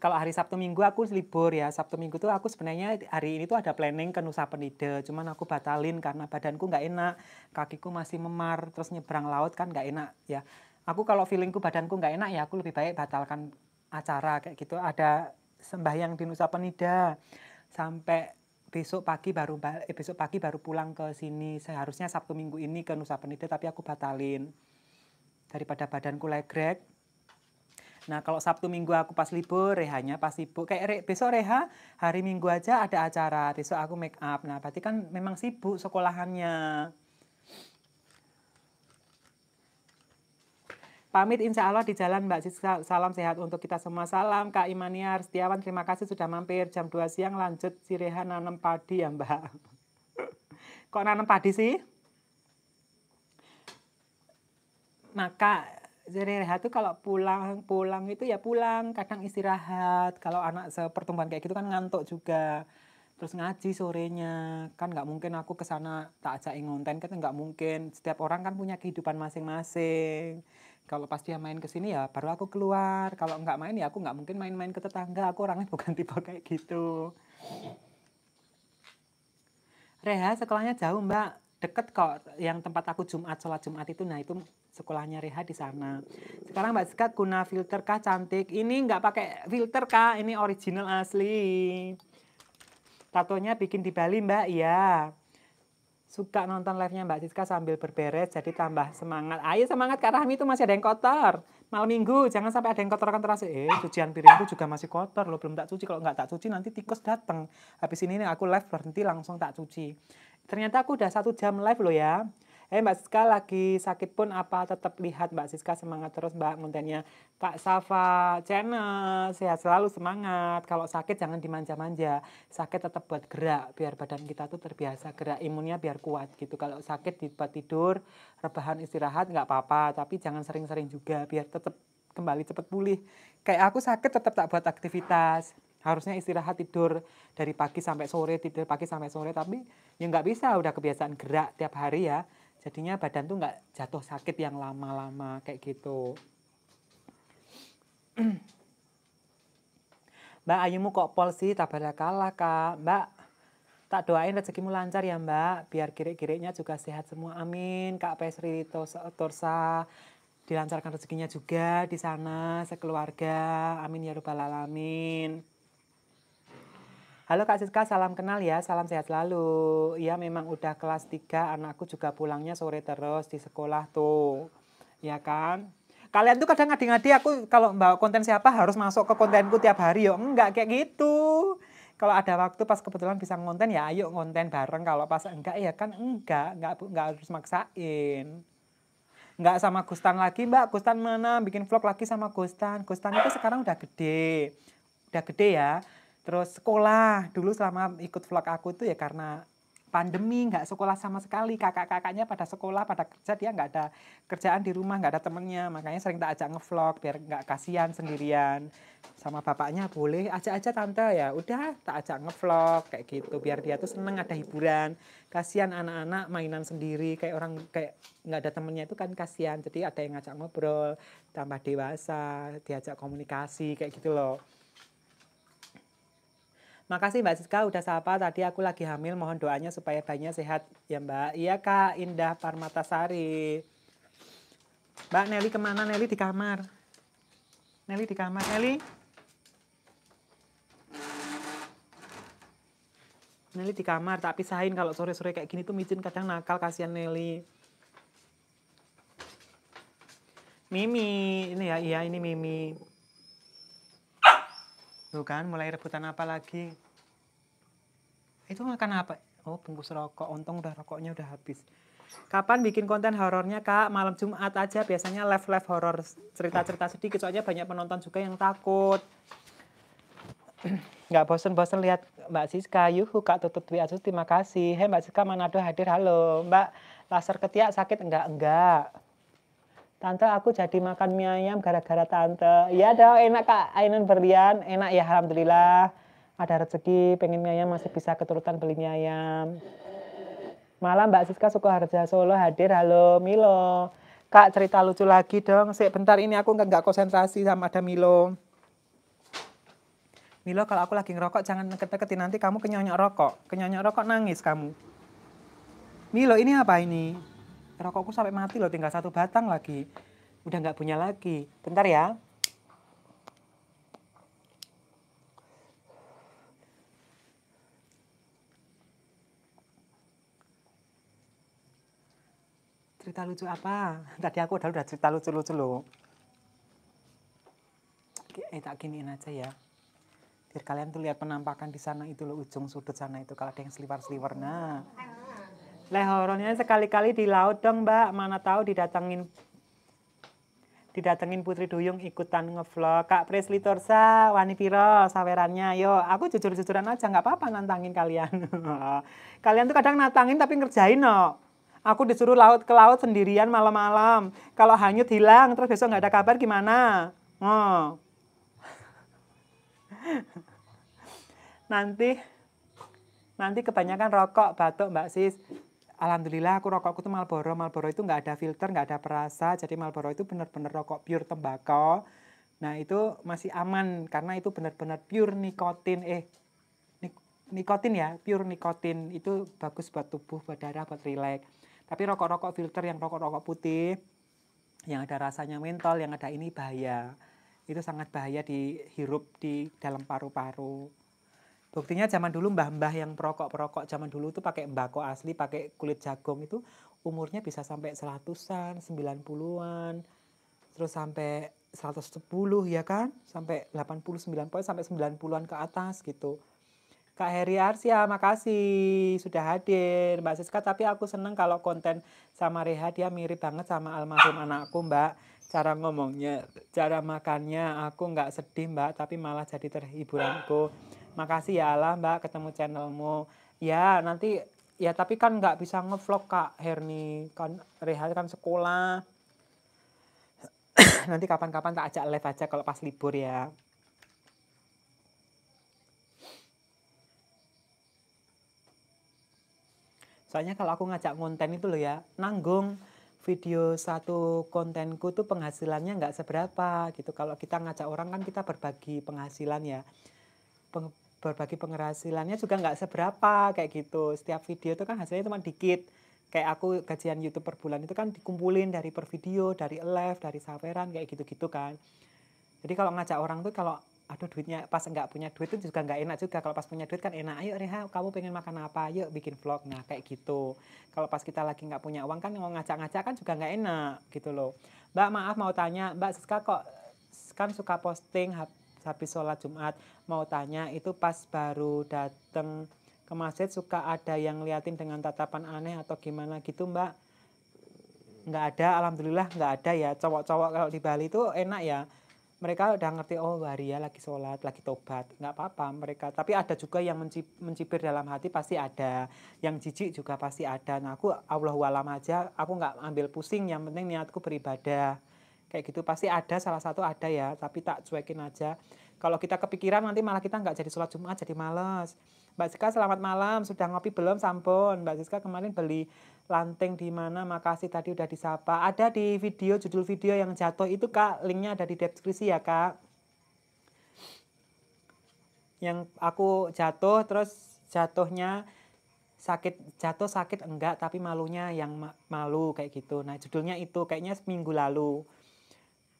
kalau hari Sabtu Minggu aku libur ya. Sabtu Minggu tuh aku sebenarnya hari ini tuh ada planning ke Nusa Penida. Cuman aku batalin karena badanku nggak enak, kakiku masih memar, terus nyebrang laut kan nggak enak ya. Aku kalau feelingku badanku nggak enak ya aku lebih baik batalkan acara kayak gitu. Ada sembahyang di Nusa Penida sampai besok pagi baru eh, besok pagi baru pulang ke sini. Seharusnya Sabtu Minggu ini ke Nusa Penida tapi aku batalin daripada badanku legrek Nah kalau Sabtu Minggu aku pas libur, rehanya pas sibuk. Kayak re, besok reha, hari Minggu aja ada acara, besok aku make up. Nah berarti kan memang sibuk sekolahannya. Pamit insya Allah di jalan Mbak Siska. Salam sehat untuk kita semua. Salam Kak Imaniar Setiawan. Terima kasih sudah mampir. Jam 2 siang lanjut si Reha nanam padi ya Mbak. Kok nanam padi sih? Maka jadi Rehat itu kalau pulang pulang itu ya pulang, kadang istirahat. Kalau anak sepertumbuhan kayak gitu kan ngantuk juga. Terus ngaji sorenya, kan nggak mungkin aku ke sana tak ajak ngonten kan nggak mungkin. Setiap orang kan punya kehidupan masing-masing. Kalau pas dia main ke sini ya baru aku keluar. Kalau nggak main ya aku nggak mungkin main-main ke tetangga. Aku orangnya bukan tipe kayak gitu. Reha sekolahnya jauh mbak, deket kok yang tempat aku Jumat sholat Jumat itu nah itu sekolahnya Reha di sana sekarang Mbak Sekat guna filter kah cantik ini nggak pakai filter kah ini original asli tatonya bikin di Bali Mbak ya suka nonton live-nya Mbak Siska sambil berberes jadi tambah semangat ayo semangat Kak Rahmi itu masih ada yang kotor malam minggu jangan sampai ada yang kotor kan terasa eh cucian piringku juga masih kotor lo belum tak cuci kalau nggak tak cuci nanti tikus datang habis ini aku live berhenti langsung tak cuci ternyata aku udah satu jam live loh ya. Eh Mbak Siska lagi sakit pun apa tetap lihat Mbak Siska semangat terus Mbak kontennya Kak Safa channel sehat selalu semangat kalau sakit jangan dimanja-manja sakit tetap buat gerak biar badan kita tuh terbiasa gerak imunnya biar kuat gitu kalau sakit di tempat tidur rebahan istirahat nggak apa-apa tapi jangan sering-sering juga biar tetap kembali cepat pulih kayak aku sakit tetap tak buat aktivitas harusnya istirahat tidur dari pagi sampai sore tidur pagi sampai sore tapi ya nggak bisa udah kebiasaan gerak tiap hari ya jadinya badan tuh nggak jatuh sakit yang lama-lama kayak gitu Mbak Ayumu kok pol sih kalah kak Mbak tak doain rezekimu lancar ya mbak biar kiri kiriknya juga sehat semua amin kak Pesri Torsa dilancarkan rezekinya juga di sana sekeluarga amin ya rabbal alamin Halo Kak Siska, salam kenal ya, salam sehat selalu. Ya memang udah kelas 3, anakku juga pulangnya sore terus di sekolah tuh. Ya kan? Kalian tuh kadang ngadi-ngadi aku kalau bawa konten siapa harus masuk ke kontenku tiap hari yo. Enggak kayak gitu. Kalau ada waktu pas kebetulan bisa ngonten ya ayo ngonten bareng. Kalau pas enggak ya kan enggak, enggak enggak harus maksain. Enggak sama Gustan lagi, Mbak. Gustan mana? Bikin vlog lagi sama Gustan. Gustan itu sekarang udah gede. Udah gede ya Terus sekolah dulu selama ikut vlog aku itu ya karena pandemi nggak sekolah sama sekali kakak-kakaknya pada sekolah pada kerja dia nggak ada kerjaan di rumah nggak ada temennya makanya sering tak ajak ngevlog biar nggak kasihan sendirian sama bapaknya boleh ajak aja tante ya udah tak ajak ngevlog kayak gitu biar dia tuh seneng ada hiburan kasihan anak-anak mainan sendiri kayak orang kayak nggak ada temennya itu kan kasihan jadi ada yang ngajak ngobrol tambah dewasa diajak komunikasi kayak gitu loh Makasih Mbak Siska udah sapa tadi aku lagi hamil mohon doanya supaya banyak sehat ya Mbak. Iya Kak Indah Parmatasari. Mbak Neli kemana? Neli di kamar. Neli di kamar. Neli Neli di kamar tapi pisahin kalau sore-sore kayak gini tuh micin kadang nakal kasihan Neli Mimi, ini ya, iya ini Mimi. Tuh kan mulai rebutan apa lagi. Itu makan apa? Oh bungkus rokok, untung udah rokoknya udah habis. Kapan bikin konten horornya kak? Malam Jumat aja biasanya live-live horor cerita-cerita sedikit soalnya banyak penonton juga yang takut. Nggak bosen-bosen lihat Mbak Siska, yuhu Kak Tutut Dwi Asus, terima kasih. Hei Mbak Siska Manado hadir, halo. Mbak, laser ketiak sakit? Enggak, enggak. Tante aku jadi makan mie ayam gara-gara tante. Ya dong enak Kak Ainun berlian, enak ya alhamdulillah. Ada rezeki pengen mie ayam masih bisa keturutan beli mie ayam. Malam Mbak Siska Sukoharja Solo hadir. Halo Milo. Kak cerita lucu lagi dong. Sik bentar ini aku nggak konsentrasi sama ada Milo. Milo kalau aku lagi ngerokok jangan deket nanti kamu kenyonyok rokok. Kenyonyok rokok nangis kamu. Milo ini apa ini? rokokku sampai mati loh tinggal satu batang lagi udah nggak punya lagi bentar ya cerita lucu apa tadi aku udah udah cerita lucu lucu lo eh tak giniin aja ya biar kalian tuh lihat penampakan di sana itu loh ujung sudut sana itu kalau ada yang seliwar seliwar nah Lehoronnya sekali-kali di laut dong mbak, mana tahu didatengin didatengin Putri Duyung ikutan ngevlog. Kak Presli Torsa, Wani Piro, sawerannya. Yo, aku jujur-jujuran aja, nggak apa-apa nantangin kalian. kalian tuh kadang nantangin tapi ngerjain no. Aku disuruh laut ke laut sendirian malam-malam. Kalau hanyut hilang, terus besok nggak ada kabar gimana? Oh. nanti nanti kebanyakan rokok batuk Mbak Sis alhamdulillah aku rokokku tuh Marlboro Marlboro itu nggak ada filter nggak ada perasa jadi Marlboro itu benar-benar rokok pure tembakau nah itu masih aman karena itu benar-benar pure nikotin eh nikotin ya pure nikotin itu bagus buat tubuh buat darah buat rileks tapi rokok-rokok filter yang rokok-rokok putih yang ada rasanya mentol yang ada ini bahaya itu sangat bahaya dihirup di dalam paru-paru Buktinya zaman dulu mbah-mbah yang perokok-perokok zaman dulu tuh pakai mbako asli, pakai kulit jagung itu umurnya bisa sampai seratusan, sembilan puluhan, terus sampai 110 ya kan, sampai 89 poin sampai 90-an ke atas gitu. Kak Heri Arsia, makasih sudah hadir Mbak Siska. Tapi aku seneng kalau konten sama Reha dia mirip banget sama almarhum anakku Mbak. Cara ngomongnya, cara makannya aku nggak sedih Mbak, tapi malah jadi terhiburanku makasih ya Allah mbak ketemu channelmu ya nanti ya tapi kan nggak bisa ngevlog kak Herni kan Rehat kan sekolah nanti kapan-kapan tak ajak live aja kalau pas libur ya soalnya kalau aku ngajak konten itu loh ya nanggung video satu kontenku tuh penghasilannya nggak seberapa gitu kalau kita ngajak orang kan kita berbagi penghasilan ya berbagi penghasilannya juga nggak seberapa kayak gitu setiap video itu kan hasilnya cuma dikit kayak aku gajian YouTube per bulan itu kan dikumpulin dari per video dari live dari saweran kayak gitu-gitu kan jadi kalau ngajak orang tuh kalau aduh duitnya pas nggak punya duit itu juga nggak enak juga kalau pas punya duit kan enak ayo Reha kamu pengen makan apa ayo bikin vlog nah kayak gitu kalau pas kita lagi nggak punya uang kan mau ngajak-ngajak kan juga nggak enak gitu loh Mbak maaf mau tanya Mbak Siska kok kan suka posting habis sholat Jumat mau tanya itu pas baru datang ke masjid suka ada yang liatin dengan tatapan aneh atau gimana gitu mbak nggak ada alhamdulillah nggak ada ya cowok-cowok kalau di Bali itu enak ya mereka udah ngerti oh waria ya lagi sholat lagi tobat nggak apa-apa mereka tapi ada juga yang mencibir dalam hati pasti ada yang jijik juga pasti ada nah aku Allah walam aja aku nggak ambil pusing yang penting niatku beribadah kayak gitu pasti ada salah satu ada ya tapi tak cuekin aja kalau kita kepikiran nanti malah kita nggak jadi sholat Jumat jadi males Mbak Siska selamat malam sudah ngopi belum sampun Mbak Siska kemarin beli lanting di mana makasih tadi udah disapa ada di video judul video yang jatuh itu kak linknya ada di deskripsi ya kak yang aku jatuh terus jatuhnya sakit jatuh sakit enggak tapi malunya yang malu kayak gitu nah judulnya itu kayaknya seminggu lalu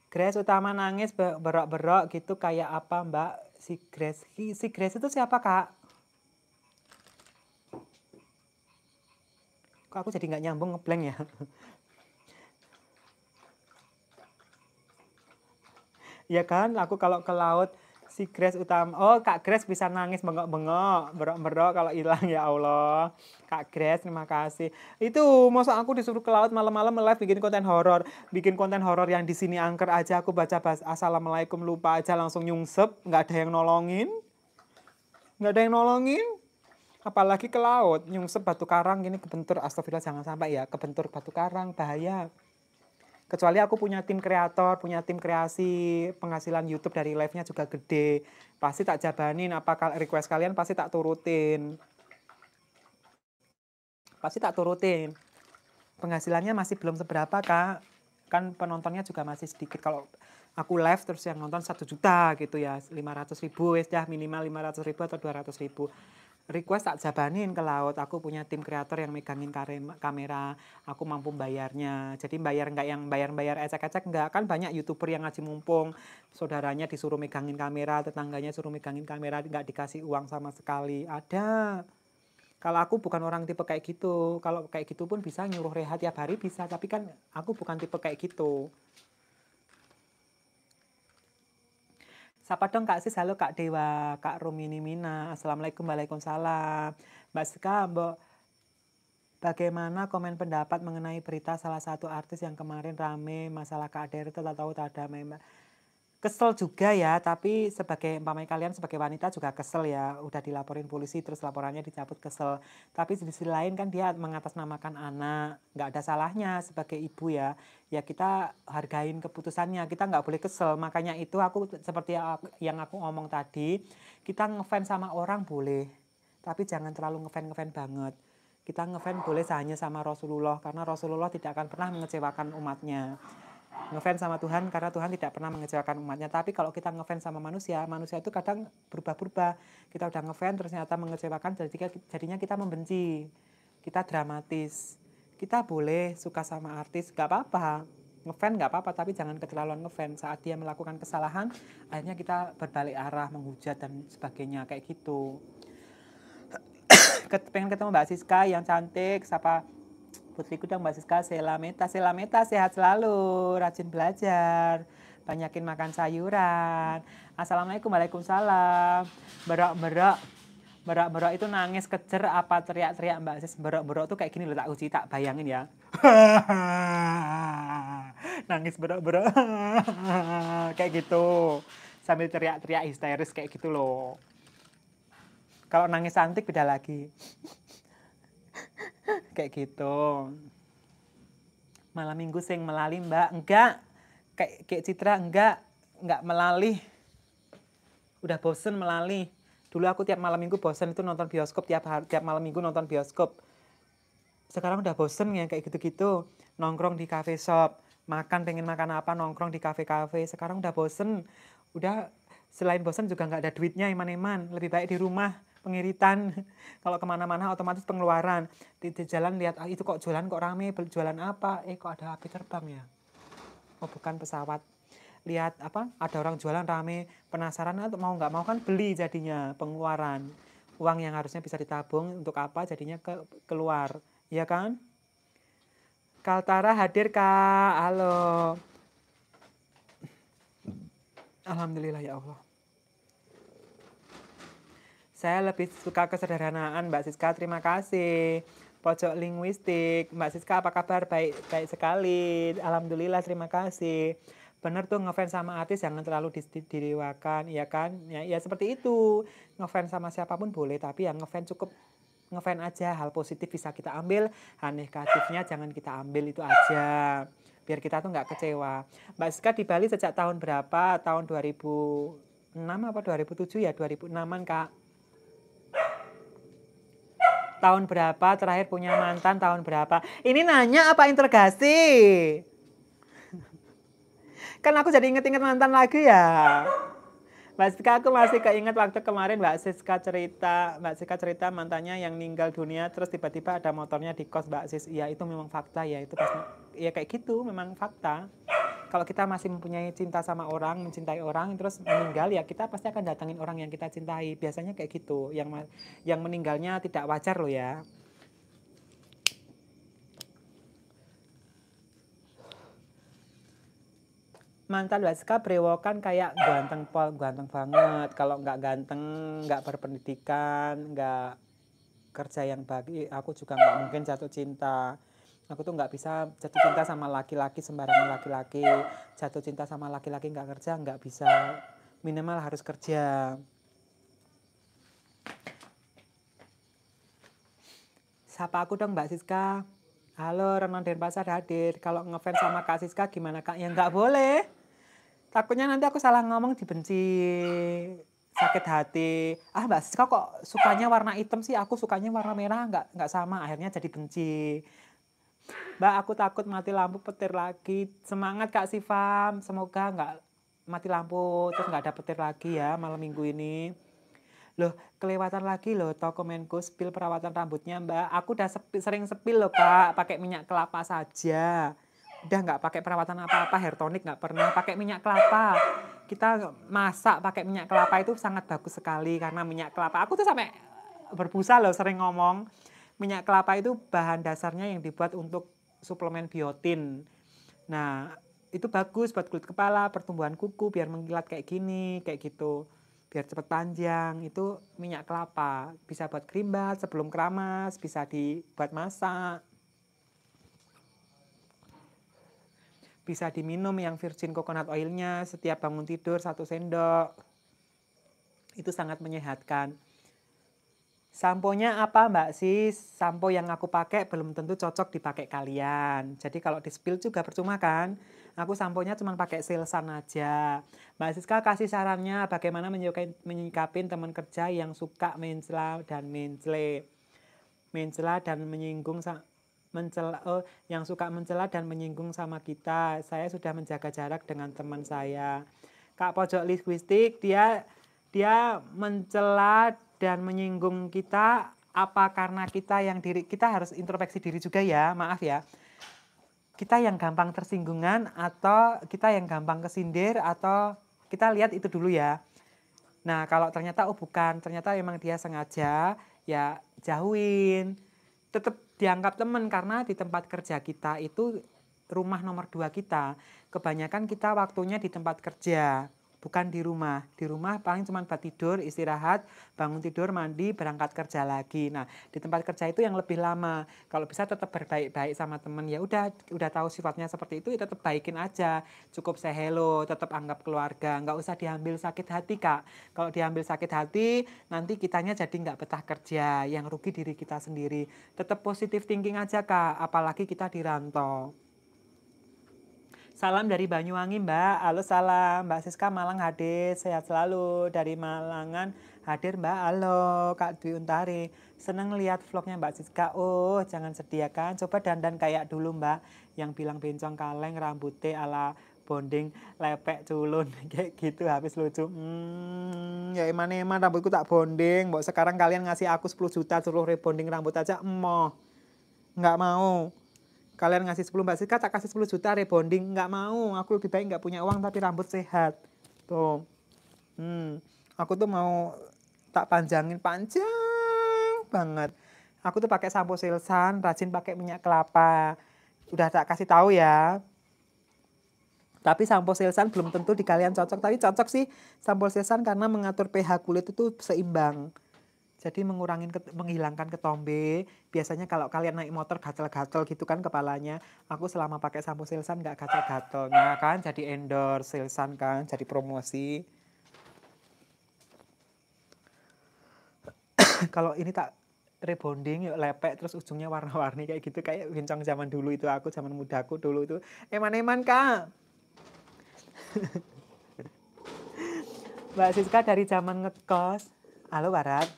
Grace Utama nangis berok-berok gitu kayak apa Mbak? Si Grace, si Grace itu siapa Kak? Kok aku jadi nggak nyambung ngeblank ya? ya kan, aku kalau ke laut si Grace utama oh Kak Grace bisa nangis bengok-bengok berok-berok kalau hilang ya Allah Kak Grace terima kasih itu masa aku disuruh ke laut malam-malam live bikin konten horor bikin konten horor yang di sini angker aja aku baca bahas assalamualaikum lupa aja langsung nyungsep nggak ada yang nolongin nggak ada yang nolongin apalagi ke laut nyungsep batu karang gini kebentur astagfirullah jangan sampai ya kebentur batu karang bahaya kecuali aku punya tim kreator punya tim kreasi penghasilan YouTube dari live-nya juga gede pasti tak jabanin apa request kalian pasti tak turutin pasti tak turutin penghasilannya masih belum seberapa kak kan penontonnya juga masih sedikit kalau aku live terus yang nonton satu juta gitu ya 500 ribu ya minimal 500 ribu atau 200 ribu request tak jabanin ke laut aku punya tim kreator yang megangin kamera aku mampu bayarnya jadi bayar nggak yang bayar-bayar ecek-ecek nggak kan banyak youtuber yang ngaji mumpung saudaranya disuruh megangin kamera tetangganya suruh megangin kamera nggak dikasih uang sama sekali ada kalau aku bukan orang tipe kayak gitu kalau kayak gitu pun bisa nyuruh rehat tiap hari bisa tapi kan aku bukan tipe kayak gitu Sapa dong Kak Sis, halo Kak Dewa, Kak Rumini Mina, Assalamualaikum, Waalaikumsalam. Mbak Sika, bagaimana komen pendapat mengenai berita salah satu artis yang kemarin rame masalah KDRT atau tahu tak ada Mbak? kesel juga ya, tapi sebagai umpamanya kalian sebagai wanita juga kesel ya, udah dilaporin polisi terus laporannya dicabut kesel. Tapi di sisi lain kan dia mengatasnamakan anak, nggak ada salahnya sebagai ibu ya. Ya kita hargain keputusannya, kita nggak boleh kesel. Makanya itu aku seperti yang aku ngomong tadi, kita ngefans sama orang boleh, tapi jangan terlalu ngefan-ngefan banget kita ngefan boleh hanya sama Rasulullah karena Rasulullah tidak akan pernah mengecewakan umatnya ngefans sama Tuhan karena Tuhan tidak pernah mengecewakan umatnya. Tapi kalau kita ngefans sama manusia, manusia itu kadang berubah-berubah. Kita udah ngefans ternyata mengecewakan, Jadi jadinya kita membenci, kita dramatis. Kita boleh suka sama artis, gak apa-apa. Ngefans gak apa-apa, tapi jangan keterlaluan ngefans. Saat dia melakukan kesalahan, akhirnya kita berbalik arah, menghujat dan sebagainya, kayak gitu. pengen ketemu Mbak Siska yang cantik, siapa Putri Kudang, Mbak Siska, selameta, selameta, sehat selalu, rajin belajar, banyakin makan sayuran. Assalamualaikum, waalaikumsalam. Berak-berak, berak-berak itu nangis kecer apa teriak-teriak Mbak Sis. Berak-berak tuh kayak gini loh, tak uji, tak bayangin ya. nangis berak-berak, kayak gitu. Sambil teriak-teriak histeris kayak gitu loh. Kalau nangis cantik beda lagi. kayak gitu malam minggu sing melali mbak enggak kayak kayak Citra enggak enggak melali udah bosen melali dulu aku tiap malam minggu bosen itu nonton bioskop tiap hari tiap malam minggu nonton bioskop sekarang udah bosen ya kayak gitu-gitu nongkrong di cafe shop makan pengen makan apa nongkrong di cafe kafe sekarang udah bosen udah selain bosen juga nggak ada duitnya iman-iman lebih baik di rumah pengiritan kalau kemana-mana otomatis pengeluaran di, di jalan lihat ah, itu kok jualan kok rame jualan apa eh kok ada api terbang ya oh bukan pesawat lihat apa ada orang jualan rame penasaran atau ah, mau nggak mau kan beli jadinya pengeluaran uang yang harusnya bisa ditabung untuk apa jadinya ke, keluar ya kan Kaltara hadir kak halo Alhamdulillah ya Allah saya lebih suka kesederhanaan Mbak Siska. Terima kasih. Pojok linguistik. Mbak Siska apa kabar? Baik baik sekali. Alhamdulillah terima kasih. benar tuh ngefans sama artis jangan terlalu diriwakan ya kan? Ya, ya seperti itu. Ngefans sama siapapun boleh, tapi yang ngefans cukup ngefans aja hal positif bisa kita ambil hal negatifnya jangan kita ambil itu aja biar kita tuh nggak kecewa Mbak Siska di Bali sejak tahun berapa tahun 2006 apa 2007 ya 2006an kak tahun berapa, terakhir punya mantan tahun berapa. Ini nanya apa interogasi? Kan aku jadi inget-inget mantan lagi ya. Mbak Siska, aku masih keinget waktu kemarin Mbak Siska cerita, Mbak Siska cerita mantannya yang meninggal dunia, terus tiba-tiba ada motornya di kos Mbak Sis. Iya, itu memang fakta ya, itu pas, ya kayak gitu, memang fakta kalau kita masih mempunyai cinta sama orang, mencintai orang, terus meninggal ya kita pasti akan datangin orang yang kita cintai. Biasanya kayak gitu. Yang yang meninggalnya tidak wajar loh ya. mantan Waska brewokan kayak ganteng pol ganteng banget kalau nggak ganteng nggak berpendidikan nggak kerja yang bagi aku juga nggak mungkin jatuh cinta aku tuh nggak bisa jatuh cinta sama laki-laki sembarangan laki-laki jatuh cinta sama laki-laki nggak kerja nggak bisa minimal harus kerja sapa aku dong Mbak Siska halo Renon Denpasar hadir kalau ngefans sama Kak Siska gimana Kak Yang nggak boleh takutnya nanti aku salah ngomong dibenci sakit hati ah mbak Siska kok sukanya warna hitam sih aku sukanya warna merah nggak nggak sama akhirnya jadi benci Mbak aku takut mati lampu petir lagi. Semangat Kak Sifam, semoga nggak mati lampu terus nggak ada petir lagi ya malam minggu ini. Loh, kelewatan lagi loh toko Menko spill perawatan rambutnya Mbak. Aku udah sepi, sering sepil loh Kak, pakai minyak kelapa saja. Udah nggak pakai perawatan apa-apa, hair tonic nggak pernah, pakai minyak kelapa. Kita masak pakai minyak kelapa itu sangat bagus sekali karena minyak kelapa. Aku tuh sampai berbusa loh sering ngomong minyak kelapa itu bahan dasarnya yang dibuat untuk suplemen biotin. Nah, itu bagus buat kulit kepala, pertumbuhan kuku biar mengkilat kayak gini, kayak gitu. Biar cepat panjang, itu minyak kelapa. Bisa buat krimbat sebelum keramas, bisa dibuat masak. Bisa diminum yang virgin coconut oilnya setiap bangun tidur satu sendok. Itu sangat menyehatkan. Samponya apa Mbak Sis? Sampo yang aku pakai belum tentu cocok dipakai kalian. Jadi kalau di spill juga percuma kan? Aku samponya cuma pakai silsan aja. Mbak Siska kasih sarannya bagaimana menyikapi teman kerja yang suka mencela dan mencle. Mencela dan menyinggung mencela oh, yang suka mencela dan menyinggung sama kita. Saya sudah menjaga jarak dengan teman saya. Kak Pojok Linguistik dia dia mencela dan menyinggung kita apa karena kita yang diri kita harus introspeksi diri juga ya maaf ya kita yang gampang tersinggungan atau kita yang gampang kesindir atau kita lihat itu dulu ya nah kalau ternyata oh bukan ternyata memang dia sengaja ya jauhin tetap dianggap teman karena di tempat kerja kita itu rumah nomor dua kita kebanyakan kita waktunya di tempat kerja bukan di rumah. Di rumah paling cuma buat tidur, istirahat, bangun tidur, mandi, berangkat kerja lagi. Nah, di tempat kerja itu yang lebih lama. Kalau bisa tetap berbaik-baik sama teman, ya udah udah tahu sifatnya seperti itu, ya tetap baikin aja. Cukup say hello, tetap anggap keluarga. Nggak usah diambil sakit hati, Kak. Kalau diambil sakit hati, nanti kitanya jadi nggak betah kerja. Yang rugi diri kita sendiri. Tetap positif thinking aja, Kak. Apalagi kita di rantau. Salam dari Banyuwangi Mbak. Halo salam Mbak Siska Malang hadir. Sehat selalu dari Malangan hadir Mbak. Halo Kak Dwi Untari. Seneng lihat vlognya Mbak Siska. Oh jangan sediakan. Coba dandan kayak dulu Mbak. Yang bilang bencong kaleng rambutnya ala bonding lepek culun kayak gitu habis lucu hmm, ya emang emang rambutku tak bonding mbok sekarang kalian ngasih aku 10 juta suruh rebonding rambut aja emoh nggak mau kalian ngasih 10 Mbak Siska, tak kasih 10 juta rebonding. Nggak mau, aku lebih baik nggak punya uang tapi rambut sehat. Tuh. Hmm, aku tuh mau tak panjangin panjang banget. Aku tuh pakai sampo silsan, rajin pakai minyak kelapa. Udah tak kasih tahu ya. Tapi sampo silsan belum tentu di kalian cocok. Tapi cocok sih sampo silsan karena mengatur pH kulit itu seimbang. Jadi mengurangi menghilangkan ketombe. Biasanya kalau kalian naik motor gatel-gatel gitu kan kepalanya. Aku selama pakai sampo Silsan nggak gatel-gatel. Nah kan jadi endorse Silsan kan, jadi promosi. kalau ini tak rebonding yuk lepek terus ujungnya warna-warni kayak gitu kayak bincang zaman dulu itu aku zaman mudaku dulu itu eman-eman kak Mbak Siska dari zaman ngekos halo Barat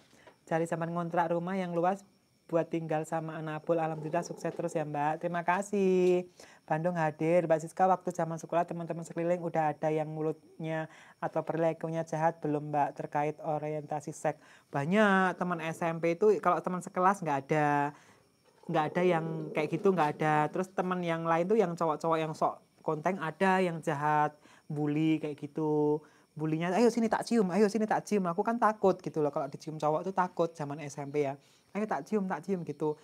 cari zaman ngontrak rumah yang luas buat tinggal sama anak pul Alhamdulillah sukses terus ya Mbak. Terima kasih. Bandung hadir. Mbak Siska waktu zaman sekolah teman-teman sekeliling udah ada yang mulutnya atau perilakunya jahat belum Mbak terkait orientasi seks. Banyak teman SMP itu kalau teman sekelas nggak ada nggak ada yang kayak gitu nggak ada. Terus teman yang lain tuh yang cowok-cowok yang sok konteng ada yang jahat bully kayak gitu bulinya ayo sini tak cium ayo sini tak cium aku kan takut gitu loh kalau dicium cowok tuh takut zaman SMP ya ayo tak cium tak cium gitu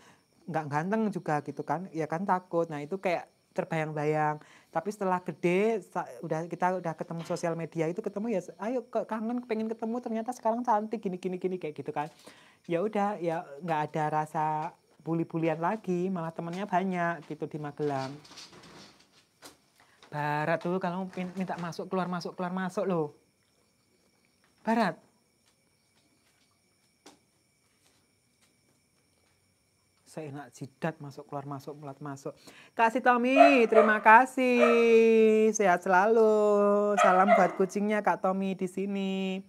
nggak ganteng juga gitu kan ya kan takut nah itu kayak terbayang-bayang tapi setelah gede udah kita udah ketemu sosial media itu ketemu ya ayo kangen pengen ketemu ternyata sekarang cantik gini gini gini kayak gitu kan ya udah ya nggak ada rasa bully-bulian lagi malah temennya banyak gitu di Magelang Barat tuh kalau minta masuk keluar masuk keluar masuk loh barat. Saya enak jidat masuk keluar masuk mulat masuk. Kasih Tommy, terima kasih. Sehat selalu. Salam buat kucingnya Kak Tommy di sini.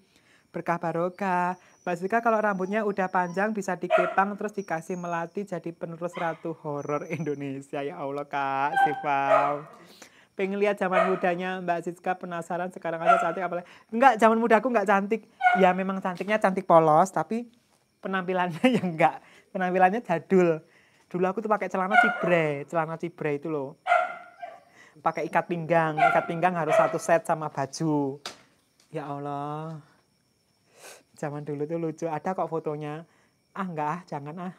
Berkah barokah. Basika kalau rambutnya udah panjang bisa dikepang terus dikasih melati jadi penerus ratu horor Indonesia. Ya Allah Kak, Sifau pengen lihat zaman mudanya Mbak Siska penasaran sekarang aja cantik lagi enggak zaman mudaku enggak cantik ya memang cantiknya cantik polos tapi penampilannya yang enggak penampilannya jadul dulu aku tuh pakai celana cibre celana cibre itu loh pakai ikat pinggang ikat pinggang harus satu set sama baju ya Allah zaman dulu tuh lucu ada kok fotonya ah enggak ah jangan ah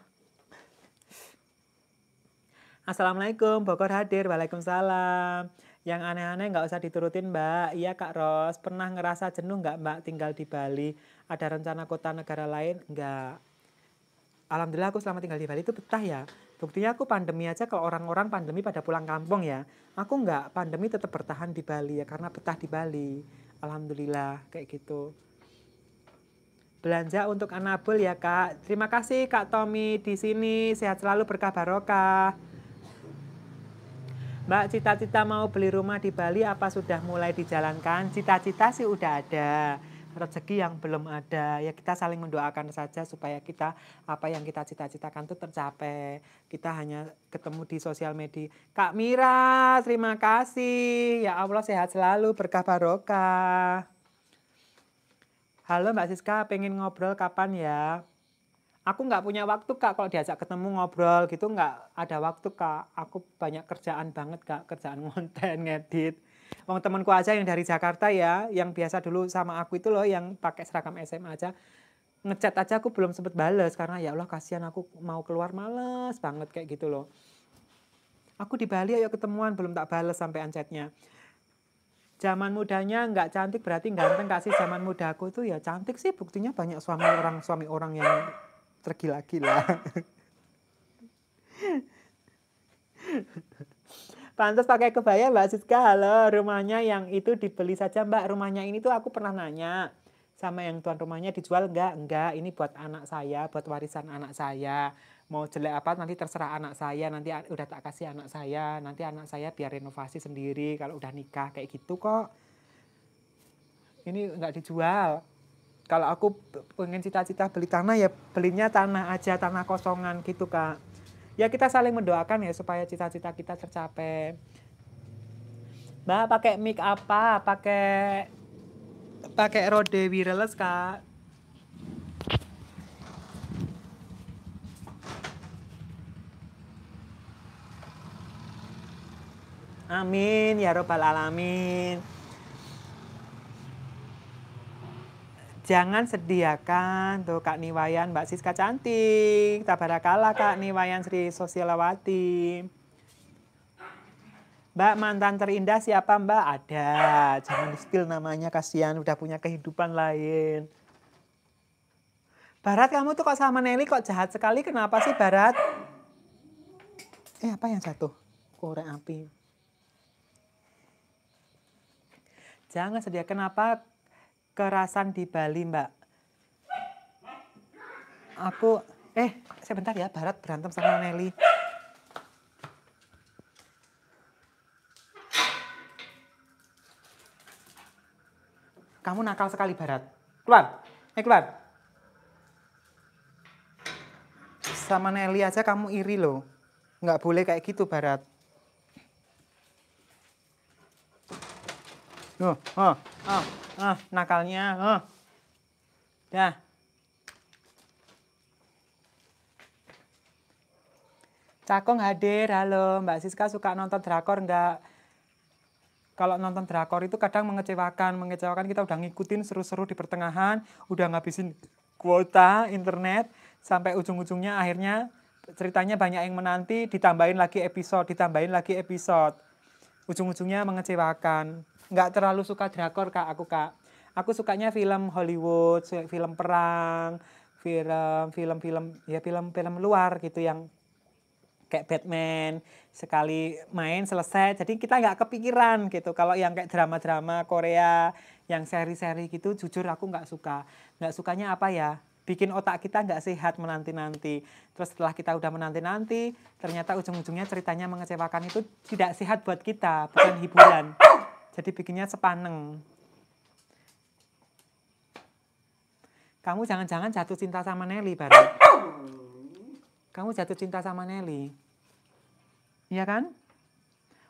Assalamualaikum, Bogor hadir. Waalaikumsalam. Yang aneh-aneh nggak usah diturutin Mbak. Iya Kak Ros, pernah ngerasa jenuh nggak Mbak tinggal di Bali? Ada rencana kota negara lain? Nggak. Alhamdulillah aku selama tinggal di Bali itu betah ya. Buktinya aku pandemi aja kalau orang-orang pandemi pada pulang kampung ya. Aku nggak, pandemi tetap bertahan di Bali ya karena betah di Bali. Alhamdulillah kayak gitu. Belanja untuk Anabul ya Kak. Terima kasih Kak Tommy di sini. Sehat selalu berkah barokah. Mbak, cita-cita mau beli rumah di Bali apa sudah mulai dijalankan? Cita-cita sih udah ada, rezeki yang belum ada. Ya kita saling mendoakan saja supaya kita apa yang kita cita-citakan itu tercapai. Kita hanya ketemu di sosial media. Kak Mira, terima kasih. Ya Allah sehat selalu, berkah barokah. Halo Mbak Siska, pengen ngobrol kapan ya? aku nggak punya waktu kak kalau diajak ketemu ngobrol gitu nggak ada waktu kak aku banyak kerjaan banget kak kerjaan konten ngedit Wong temanku aja yang dari Jakarta ya yang biasa dulu sama aku itu loh yang pakai seragam SMA aja ngechat aja aku belum sempet bales karena ya Allah kasihan aku mau keluar males banget kayak gitu loh aku di Bali ayo ketemuan belum tak bales sampai chatnya zaman mudanya nggak cantik berarti ganteng kasih zaman mudaku tuh ya cantik sih buktinya banyak suami orang suami orang yang tergila-gila. Pantas pakai kebaya Mbak Siska, halo rumahnya yang itu dibeli saja Mbak, rumahnya ini tuh aku pernah nanya sama yang tuan rumahnya dijual enggak? Enggak, ini buat anak saya, buat warisan anak saya. Mau jelek apa nanti terserah anak saya, nanti udah tak kasih anak saya, nanti anak saya biar renovasi sendiri kalau udah nikah kayak gitu kok. Ini enggak dijual kalau aku pengen cita-cita beli tanah ya belinya tanah aja tanah kosongan gitu kak ya kita saling mendoakan ya supaya cita-cita kita tercapai mbak pakai mic apa pakai pakai rode wireless kak Amin ya robbal alamin. jangan sediakan tuh Kak Niwayan Mbak Siska cantik tabarakallah Kak Niwayan Sri Sosialawati Mbak mantan terindah siapa Mbak ada jangan spill namanya kasihan udah punya kehidupan lain Barat kamu tuh kok sama Nelly kok jahat sekali kenapa sih Barat eh apa yang jatuh korek api jangan sediakan apa kerasan di Bali, Mbak. Aku eh sebentar ya Barat berantem sama Nelly. Kamu nakal sekali Barat. Keluar. Eh keluar. Sama Nelly aja kamu iri loh. Nggak boleh kayak gitu Barat. Oh, oh, oh. Ah, nakalnya. Ah. Dah. Cakung hadir, halo. Mbak Siska suka nonton drakor enggak? Kalau nonton drakor itu kadang mengecewakan. Mengecewakan kita udah ngikutin seru-seru di pertengahan, udah ngabisin kuota internet, sampai ujung-ujungnya akhirnya ceritanya banyak yang menanti, ditambahin lagi episode, ditambahin lagi episode. Ujung-ujungnya mengecewakan nggak terlalu suka drakor kak aku kak aku sukanya film Hollywood film perang film film film ya film film luar gitu yang kayak Batman sekali main selesai jadi kita nggak kepikiran gitu kalau yang kayak drama-drama Korea yang seri-seri gitu jujur aku nggak suka nggak sukanya apa ya bikin otak kita nggak sehat menanti-nanti terus setelah kita udah menanti-nanti ternyata ujung-ujungnya ceritanya mengecewakan itu tidak sehat buat kita bukan hiburan jadi bikinnya sepaneng. Kamu jangan-jangan jatuh cinta sama Nelly Barat. Kamu jatuh cinta sama Nelly. Iya kan?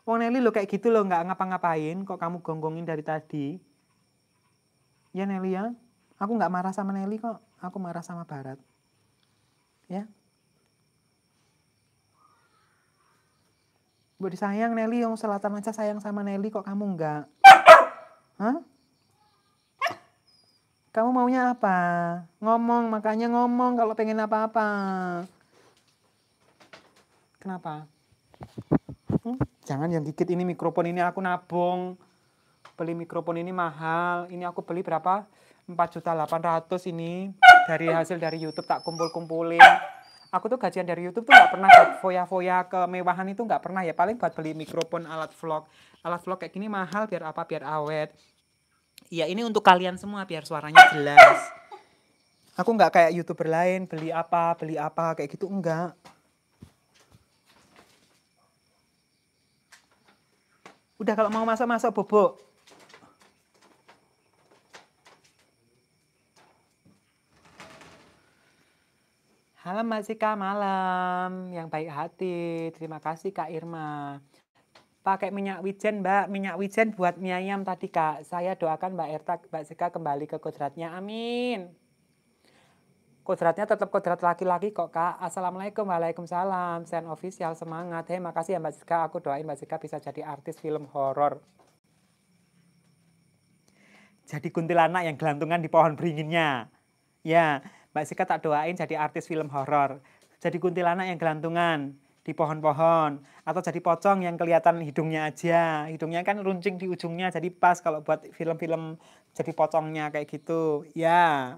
Wong Nelly lo kayak gitu lo nggak ngapa-ngapain kok kamu gonggongin dari tadi. Ya Nelly ya, aku nggak marah sama Nelly kok, aku marah sama Barat. Ya, buat disayang Nelly, yang selatan aja sayang sama Nelly kok kamu enggak? Hah? Kamu maunya apa? Ngomong, makanya ngomong kalau pengen apa-apa. Kenapa? Hmm? Jangan yang gigit ini mikrofon ini aku nabung. Beli mikrofon ini mahal. Ini aku beli berapa? 4.800 ini dari hasil dari YouTube tak kumpul-kumpulin aku tuh gajian dari YouTube tuh nggak pernah foya-foya kemewahan itu nggak pernah ya paling buat beli mikrofon alat vlog alat vlog kayak gini mahal biar apa biar awet ya ini untuk kalian semua biar suaranya jelas aku nggak kayak youtuber lain beli apa beli apa kayak gitu enggak udah kalau mau masak masak bubuk Halo Mbak Sika, malam. Yang baik hati. Terima kasih Kak Irma. Pakai minyak wijen Mbak, minyak wijen buat mie ayam tadi Kak. Saya doakan Mbak Erta, Mbak Sika kembali ke kodratnya. Amin. Kodratnya tetap kodrat laki-laki kok Kak. Assalamualaikum, waalaikumsalam. Sen official semangat. Hei, makasih ya Mbak Sika. Aku doain Mbak Sika bisa jadi artis film horor. Jadi kuntilanak yang gelantungan di pohon beringinnya. Ya, Mbak Sika tak doain jadi artis film horor, jadi kuntilanak yang gelantungan di pohon-pohon, atau jadi pocong yang kelihatan hidungnya aja. Hidungnya kan runcing di ujungnya, jadi pas kalau buat film-film jadi pocongnya kayak gitu. Ya.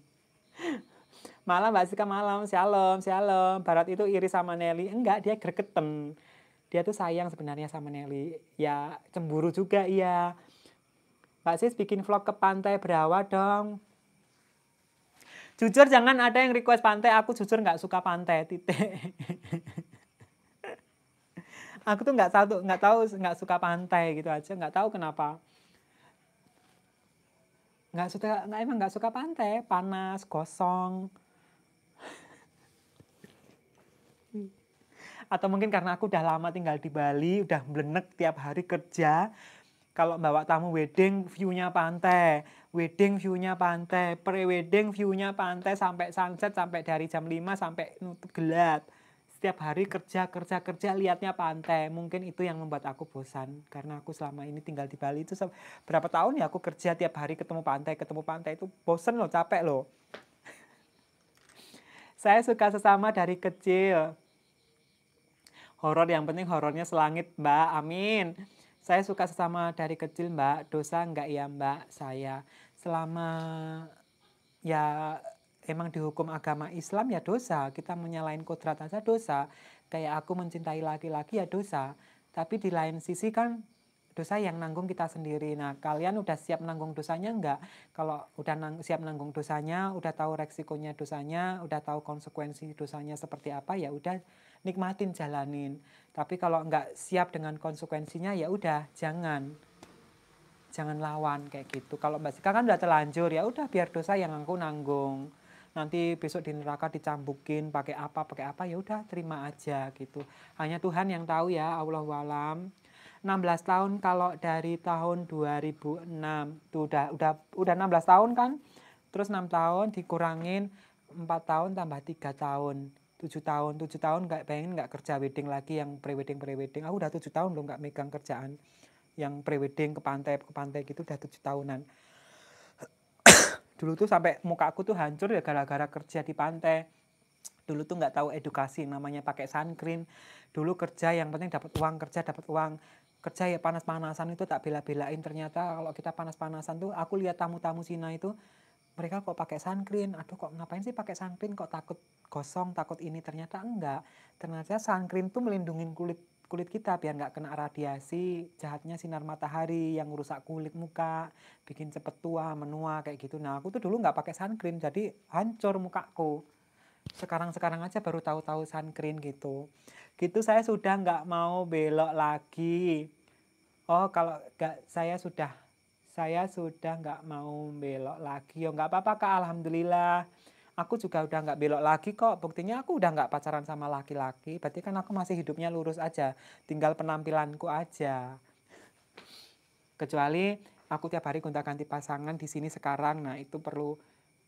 malam Mbak Sika malam, shalom, shalom. Barat itu iri sama Nelly. Enggak, dia greketen. Dia tuh sayang sebenarnya sama Nelly. Ya, cemburu juga iya. Mbak Sis bikin vlog ke pantai Berawa dong. Jujur jangan ada yang request pantai, aku jujur nggak suka pantai, titik. aku tuh nggak tahu nggak tahu nggak suka pantai gitu aja, nggak tahu kenapa. Nggak suka, nggak emang nggak suka pantai, panas, kosong Atau mungkin karena aku udah lama tinggal di Bali, udah blenek tiap hari kerja. Kalau bawa tamu wedding, view-nya pantai wedding view-nya pantai, pre-wedding view-nya pantai sampai sunset sampai dari jam 5 sampai gelap. Setiap hari kerja, kerja, kerja, lihatnya pantai. Mungkin itu yang membuat aku bosan. Karena aku selama ini tinggal di Bali itu berapa tahun ya aku kerja tiap hari ketemu pantai, ketemu pantai itu bosan loh, capek loh. Saya suka sesama dari kecil. Horor yang penting horornya selangit, Mbak. Amin. Saya suka sesama dari kecil, Mbak. Dosa enggak ya, Mbak? Saya selama ya emang dihukum agama Islam ya dosa. Kita menyalain kodrat aja dosa. Kayak aku mencintai laki-laki ya dosa. Tapi di lain sisi kan dosa yang nanggung kita sendiri. Nah, kalian udah siap nanggung dosanya enggak? Kalau udah nang, siap nanggung dosanya, udah tahu resikonya dosanya, udah tahu konsekuensi dosanya seperti apa, ya udah nikmatin jalanin. Tapi kalau enggak siap dengan konsekuensinya, ya udah jangan jangan lawan kayak gitu kalau mbak Sika kan udah telanjur ya udah biar dosa yang aku nanggung nanti besok di neraka dicambukin pakai apa pakai apa ya udah terima aja gitu hanya Tuhan yang tahu ya Allah walam 16 tahun kalau dari tahun 2006 tuh udah udah udah 16 tahun kan terus 6 tahun dikurangin 4 tahun tambah 3 tahun 7 tahun 7 tahun nggak pengen nggak kerja wedding lagi yang pre wedding pre wedding aku udah 7 tahun loh nggak megang kerjaan yang prewedding ke pantai ke pantai gitu udah tujuh tahunan dulu tuh sampai muka aku tuh hancur ya gara-gara kerja di pantai dulu tuh nggak tahu edukasi namanya pakai sunscreen dulu kerja yang penting dapat uang kerja dapat uang kerja ya panas-panasan itu tak bela-belain ternyata kalau kita panas-panasan tuh aku lihat tamu-tamu Cina itu mereka kok pakai sunscreen aduh kok ngapain sih pakai sunscreen kok takut gosong takut ini ternyata enggak ternyata sunscreen tuh melindungi kulit kulit kita biar nggak kena radiasi jahatnya sinar matahari yang merusak kulit muka, bikin cepet tua, menua kayak gitu. Nah aku tuh dulu nggak pakai sunscreen jadi hancur mukaku. Sekarang-sekarang aja baru tahu-tahu sunscreen gitu. Gitu saya sudah nggak mau belok lagi. Oh kalau nggak saya sudah saya sudah nggak mau belok lagi. Ya nggak apa-apa kak, alhamdulillah aku juga udah nggak belok lagi kok. Buktinya aku udah nggak pacaran sama laki-laki. Berarti kan aku masih hidupnya lurus aja. Tinggal penampilanku aja. Kecuali aku tiap hari gonta ganti pasangan di sini sekarang. Nah itu perlu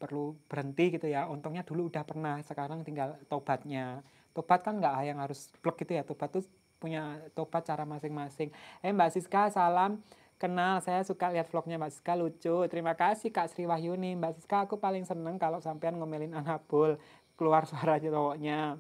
perlu berhenti gitu ya. Untungnya dulu udah pernah. Sekarang tinggal tobatnya. Tobat kan nggak yang harus plek gitu ya. Tobat tuh punya tobat cara masing-masing. Eh Mbak Siska salam Kenal, saya suka lihat vlognya Mbak Siska lucu. Terima kasih Kak Sri Wahyuni. Mbak Siska, aku paling seneng kalau sampean ngomelin anak bul. Keluar suara cowoknya.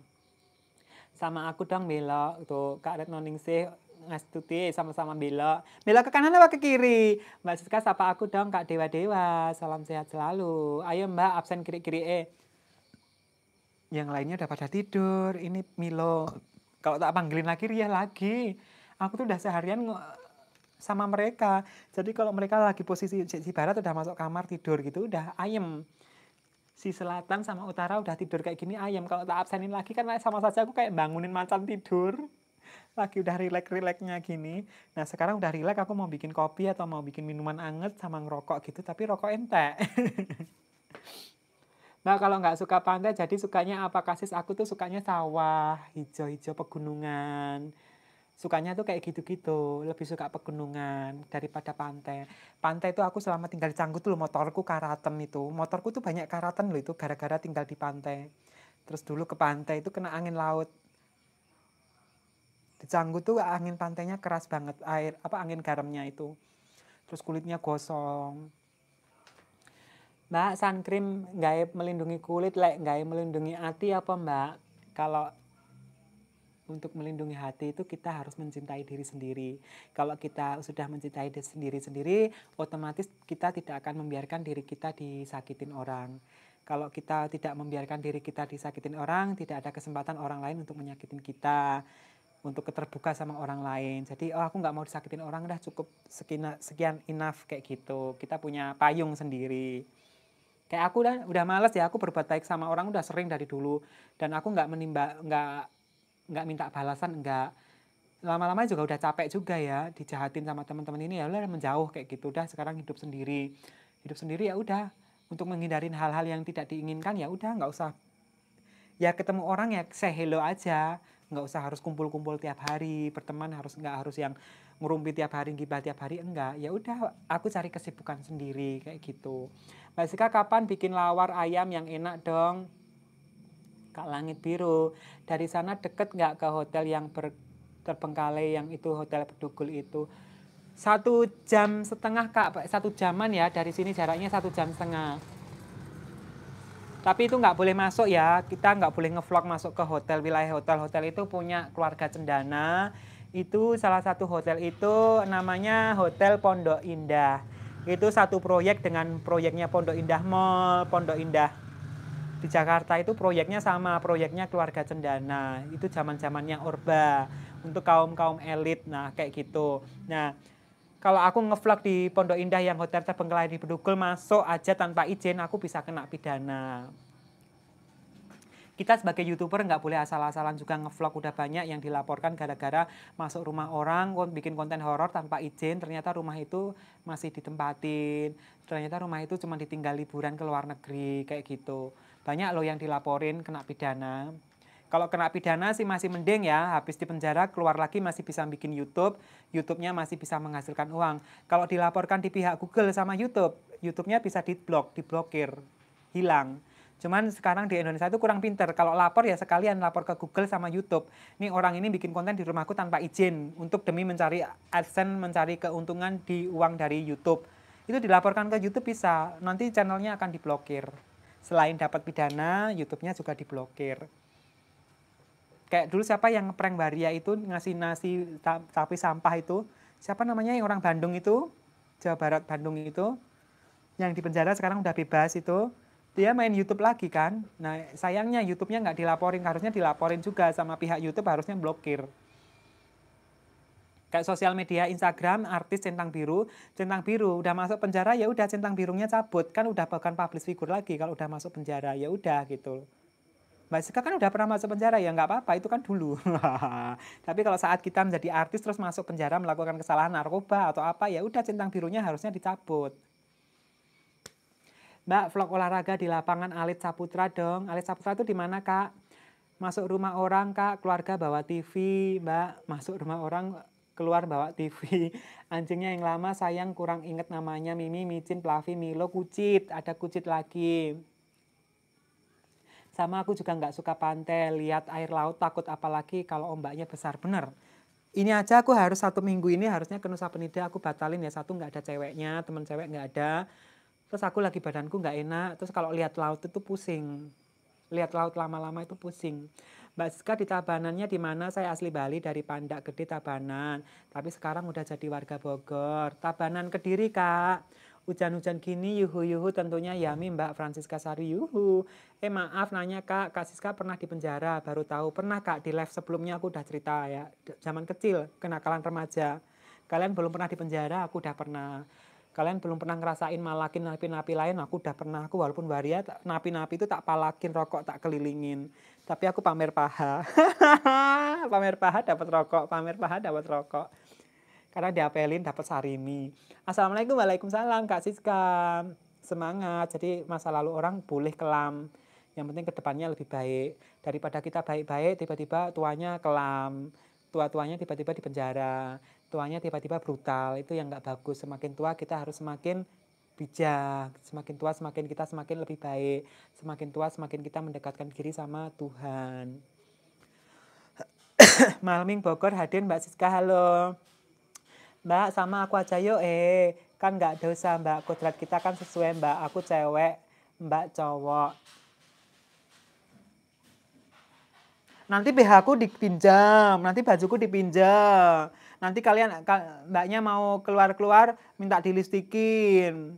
Sama aku dong belok. Tuh, Kak Retno Ningsih ngastuti sama-sama belok. Belok ke kanan apa ke kiri? Mbak Siska sapa aku dong Kak Dewa Dewa. Salam sehat selalu. Ayo Mbak absen kiri-kiri eh. Yang lainnya udah pada tidur. Ini Milo. Kalau tak panggilin lagi Ria lagi. Aku tuh udah seharian sama mereka. Jadi kalau mereka lagi posisi si barat udah masuk kamar tidur gitu, udah ayem. Si selatan sama utara udah tidur kayak gini ayem. Kalau tak absenin lagi kan sama saja aku kayak bangunin macan tidur. Lagi udah rilek-rileknya gini. Nah sekarang udah rilek aku mau bikin kopi atau mau bikin minuman anget sama ngerokok gitu. Tapi rokok entek. Nah kalau nggak suka pantai jadi sukanya apa kasih aku tuh sukanya sawah, hijau-hijau pegunungan, sukanya tuh kayak gitu-gitu lebih suka pegunungan daripada pantai pantai itu aku selama tinggal di Canggu tuh loh, motorku karatan itu motorku tuh banyak karatan loh itu gara-gara tinggal di pantai terus dulu ke pantai itu kena angin laut di Canggu tuh angin pantainya keras banget air apa angin garamnya itu terus kulitnya gosong Mbak, cream nggak melindungi kulit, lek nggak melindungi hati apa Mbak? Kalau untuk melindungi hati itu kita harus mencintai diri sendiri. Kalau kita sudah mencintai diri sendiri-sendiri, otomatis kita tidak akan membiarkan diri kita disakitin orang. Kalau kita tidak membiarkan diri kita disakitin orang, tidak ada kesempatan orang lain untuk menyakitin kita, untuk keterbuka sama orang lain. Jadi, oh aku nggak mau disakitin orang, udah cukup sekina sekian enough kayak gitu. Kita punya payung sendiri kayak aku udah, udah males ya aku berbuat baik sama orang udah sering dari dulu dan aku nggak menimba nggak nggak minta balasan nggak lama-lama juga udah capek juga ya dijahatin sama teman-teman ini ya udah menjauh kayak gitu udah sekarang hidup sendiri hidup sendiri ya udah untuk menghindari hal-hal yang tidak diinginkan ya udah nggak usah ya ketemu orang ya say hello aja nggak usah harus kumpul-kumpul tiap hari berteman harus nggak harus yang ngerumpi tiap hari gibah tiap hari enggak ya udah aku cari kesibukan sendiri kayak gitu Mbak Sika kapan bikin lawar ayam yang enak dong Kak Langit Biru. Dari sana deket nggak ke hotel yang ber, terbengkalai yang itu hotel pedugul itu? Satu jam setengah kak, satu jaman ya dari sini jaraknya satu jam setengah. Tapi itu nggak boleh masuk ya, kita nggak boleh ngevlog masuk ke hotel wilayah hotel hotel itu punya keluarga cendana. Itu salah satu hotel itu namanya Hotel Pondok Indah. Itu satu proyek dengan proyeknya Pondok Indah Mall, Pondok Indah di Jakarta itu proyeknya sama proyeknya keluarga cendana itu zaman zamannya orba untuk kaum kaum elit nah kayak gitu nah kalau aku ngevlog di Pondok Indah yang hotel terbengkelai di Bedugul masuk aja tanpa izin aku bisa kena pidana kita sebagai youtuber nggak boleh asal-asalan juga ngevlog udah banyak yang dilaporkan gara-gara masuk rumah orang bikin konten horor tanpa izin ternyata rumah itu masih ditempatin ternyata rumah itu cuma ditinggal liburan ke luar negeri kayak gitu banyak loh yang dilaporin kena pidana. Kalau kena pidana sih masih mending ya, habis di penjara keluar lagi masih bisa bikin YouTube, YouTube-nya masih bisa menghasilkan uang. Kalau dilaporkan di pihak Google sama YouTube, YouTube-nya bisa diblok, diblokir, hilang. Cuman sekarang di Indonesia itu kurang pinter. Kalau lapor ya sekalian lapor ke Google sama YouTube. Nih orang ini bikin konten di rumahku tanpa izin untuk demi mencari adsense, mencari keuntungan di uang dari YouTube. Itu dilaporkan ke YouTube bisa. Nanti channelnya akan diblokir selain dapat pidana, YouTube-nya juga diblokir. Kayak dulu siapa yang prank Baria itu ngasih nasi tapi sampah itu? Siapa namanya yang orang Bandung itu? Jawa Barat Bandung itu yang di penjara sekarang udah bebas itu dia main YouTube lagi kan nah sayangnya YouTube-nya nggak dilaporin harusnya dilaporin juga sama pihak YouTube harusnya blokir Kayak sosial media Instagram, artis centang biru, centang biru udah masuk penjara ya udah centang birunya cabut. Kan udah bukan public figur lagi kalau udah masuk penjara ya udah gitu. Mbak Siska kan udah pernah masuk penjara ya nggak apa-apa itu kan dulu. Tapi kalau saat kita menjadi artis terus masuk penjara melakukan kesalahan narkoba atau apa ya udah centang birunya harusnya dicabut. Mbak vlog olahraga di lapangan Alit Saputra dong. Alit Saputra itu di mana kak? Masuk rumah orang kak, keluarga bawa TV, mbak. Masuk rumah orang keluar bawa TV. Anjingnya yang lama sayang kurang inget namanya Mimi, Micin, Plavi, Milo, Kucit. Ada Kucit lagi. Sama aku juga nggak suka pantai, lihat air laut takut apalagi kalau ombaknya besar bener. Ini aja aku harus satu minggu ini harusnya ke Nusa Penida aku batalin ya satu nggak ada ceweknya, teman cewek nggak ada. Terus aku lagi badanku nggak enak, terus kalau lihat laut itu pusing. Lihat laut lama-lama itu pusing. Mbak Siska di Tabanannya di mana? Saya asli Bali dari Pandak Gede Tabanan. Tapi sekarang udah jadi warga Bogor. Tabanan Kediri, Kak. Hujan-hujan gini, yuhu-yuhu tentunya yami Mbak Francisca Sari, yuhu. Eh maaf nanya Kak, Kak Siska pernah di penjara, baru tahu. Pernah Kak, di live sebelumnya aku udah cerita ya, zaman kecil, kenakalan remaja. Kalian belum pernah di penjara, aku udah pernah kalian belum pernah ngerasain malakin napi-napi lain aku udah pernah aku walaupun waria napi-napi itu tak palakin rokok tak kelilingin tapi aku pamer paha pamer paha dapat rokok pamer paha dapat rokok karena diapelin dapat sarimi assalamualaikum waalaikumsalam kak Siska semangat jadi masa lalu orang boleh kelam yang penting kedepannya lebih baik daripada kita baik-baik tiba-tiba tuanya kelam tua-tuanya tiba-tiba di penjara tuanya tiba-tiba brutal itu yang nggak bagus semakin tua kita harus semakin bijak, semakin tua semakin kita semakin lebih baik, semakin tua semakin kita mendekatkan diri sama Tuhan. Malming Bogor hadir Mbak Siska, halo. Mbak sama aku aja yuk, eh kan nggak dosa Mbak, kodrat kita kan sesuai Mbak, aku cewek, Mbak cowok. Nanti BH aku dipinjam, nanti bajuku dipinjam. Nanti kalian mbaknya mau keluar-keluar minta dilistikin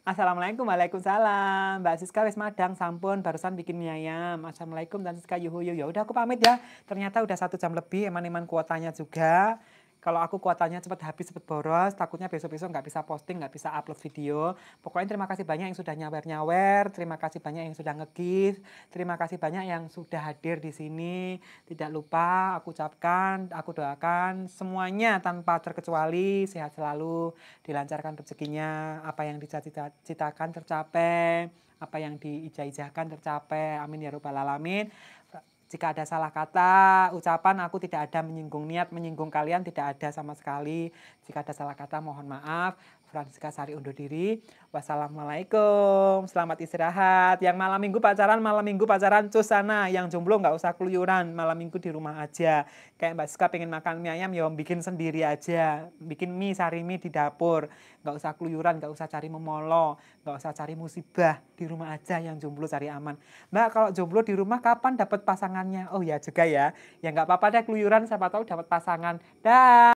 Assalamualaikum, waalaikumsalam. Mbak Siska wis madang, sampun barusan bikin mie ayam. Assalamualaikum dan Siska Yuhu, Ya udah aku pamit ya. Ternyata udah satu jam lebih, eman-eman kuotanya juga. Kalau aku kuotanya cepat habis, cepat boros, takutnya besok-besok nggak bisa posting, nggak bisa upload video. Pokoknya terima kasih banyak yang sudah nyawer-nyawer, terima kasih banyak yang sudah nge gift terima kasih banyak yang sudah hadir di sini. Tidak lupa aku ucapkan, aku doakan semuanya tanpa terkecuali sehat selalu, dilancarkan rezekinya, apa yang dicita-citakan tercapai, apa yang diijah-ijahkan tercapai. Amin ya rabbal alamin jika ada salah kata, ucapan aku tidak ada menyinggung niat, menyinggung kalian tidak ada sama sekali. Jika ada salah kata mohon maaf. Francisca Sari undur diri. Wassalamualaikum. Selamat istirahat. Yang malam minggu pacaran, malam minggu pacaran cus sana. Yang jomblo nggak usah keluyuran. Malam minggu di rumah aja. Kayak Mbak Siska pengen makan mie ayam, ya bikin sendiri aja. Bikin mie, sari mie di dapur. Nggak usah keluyuran, nggak usah cari memolo. Nggak usah cari musibah. Di rumah aja yang jomblo cari aman. Mbak kalau jomblo di rumah kapan dapat pasangannya? Oh ya juga ya. Ya nggak apa-apa deh keluyuran siapa tahu dapat pasangan. Dah.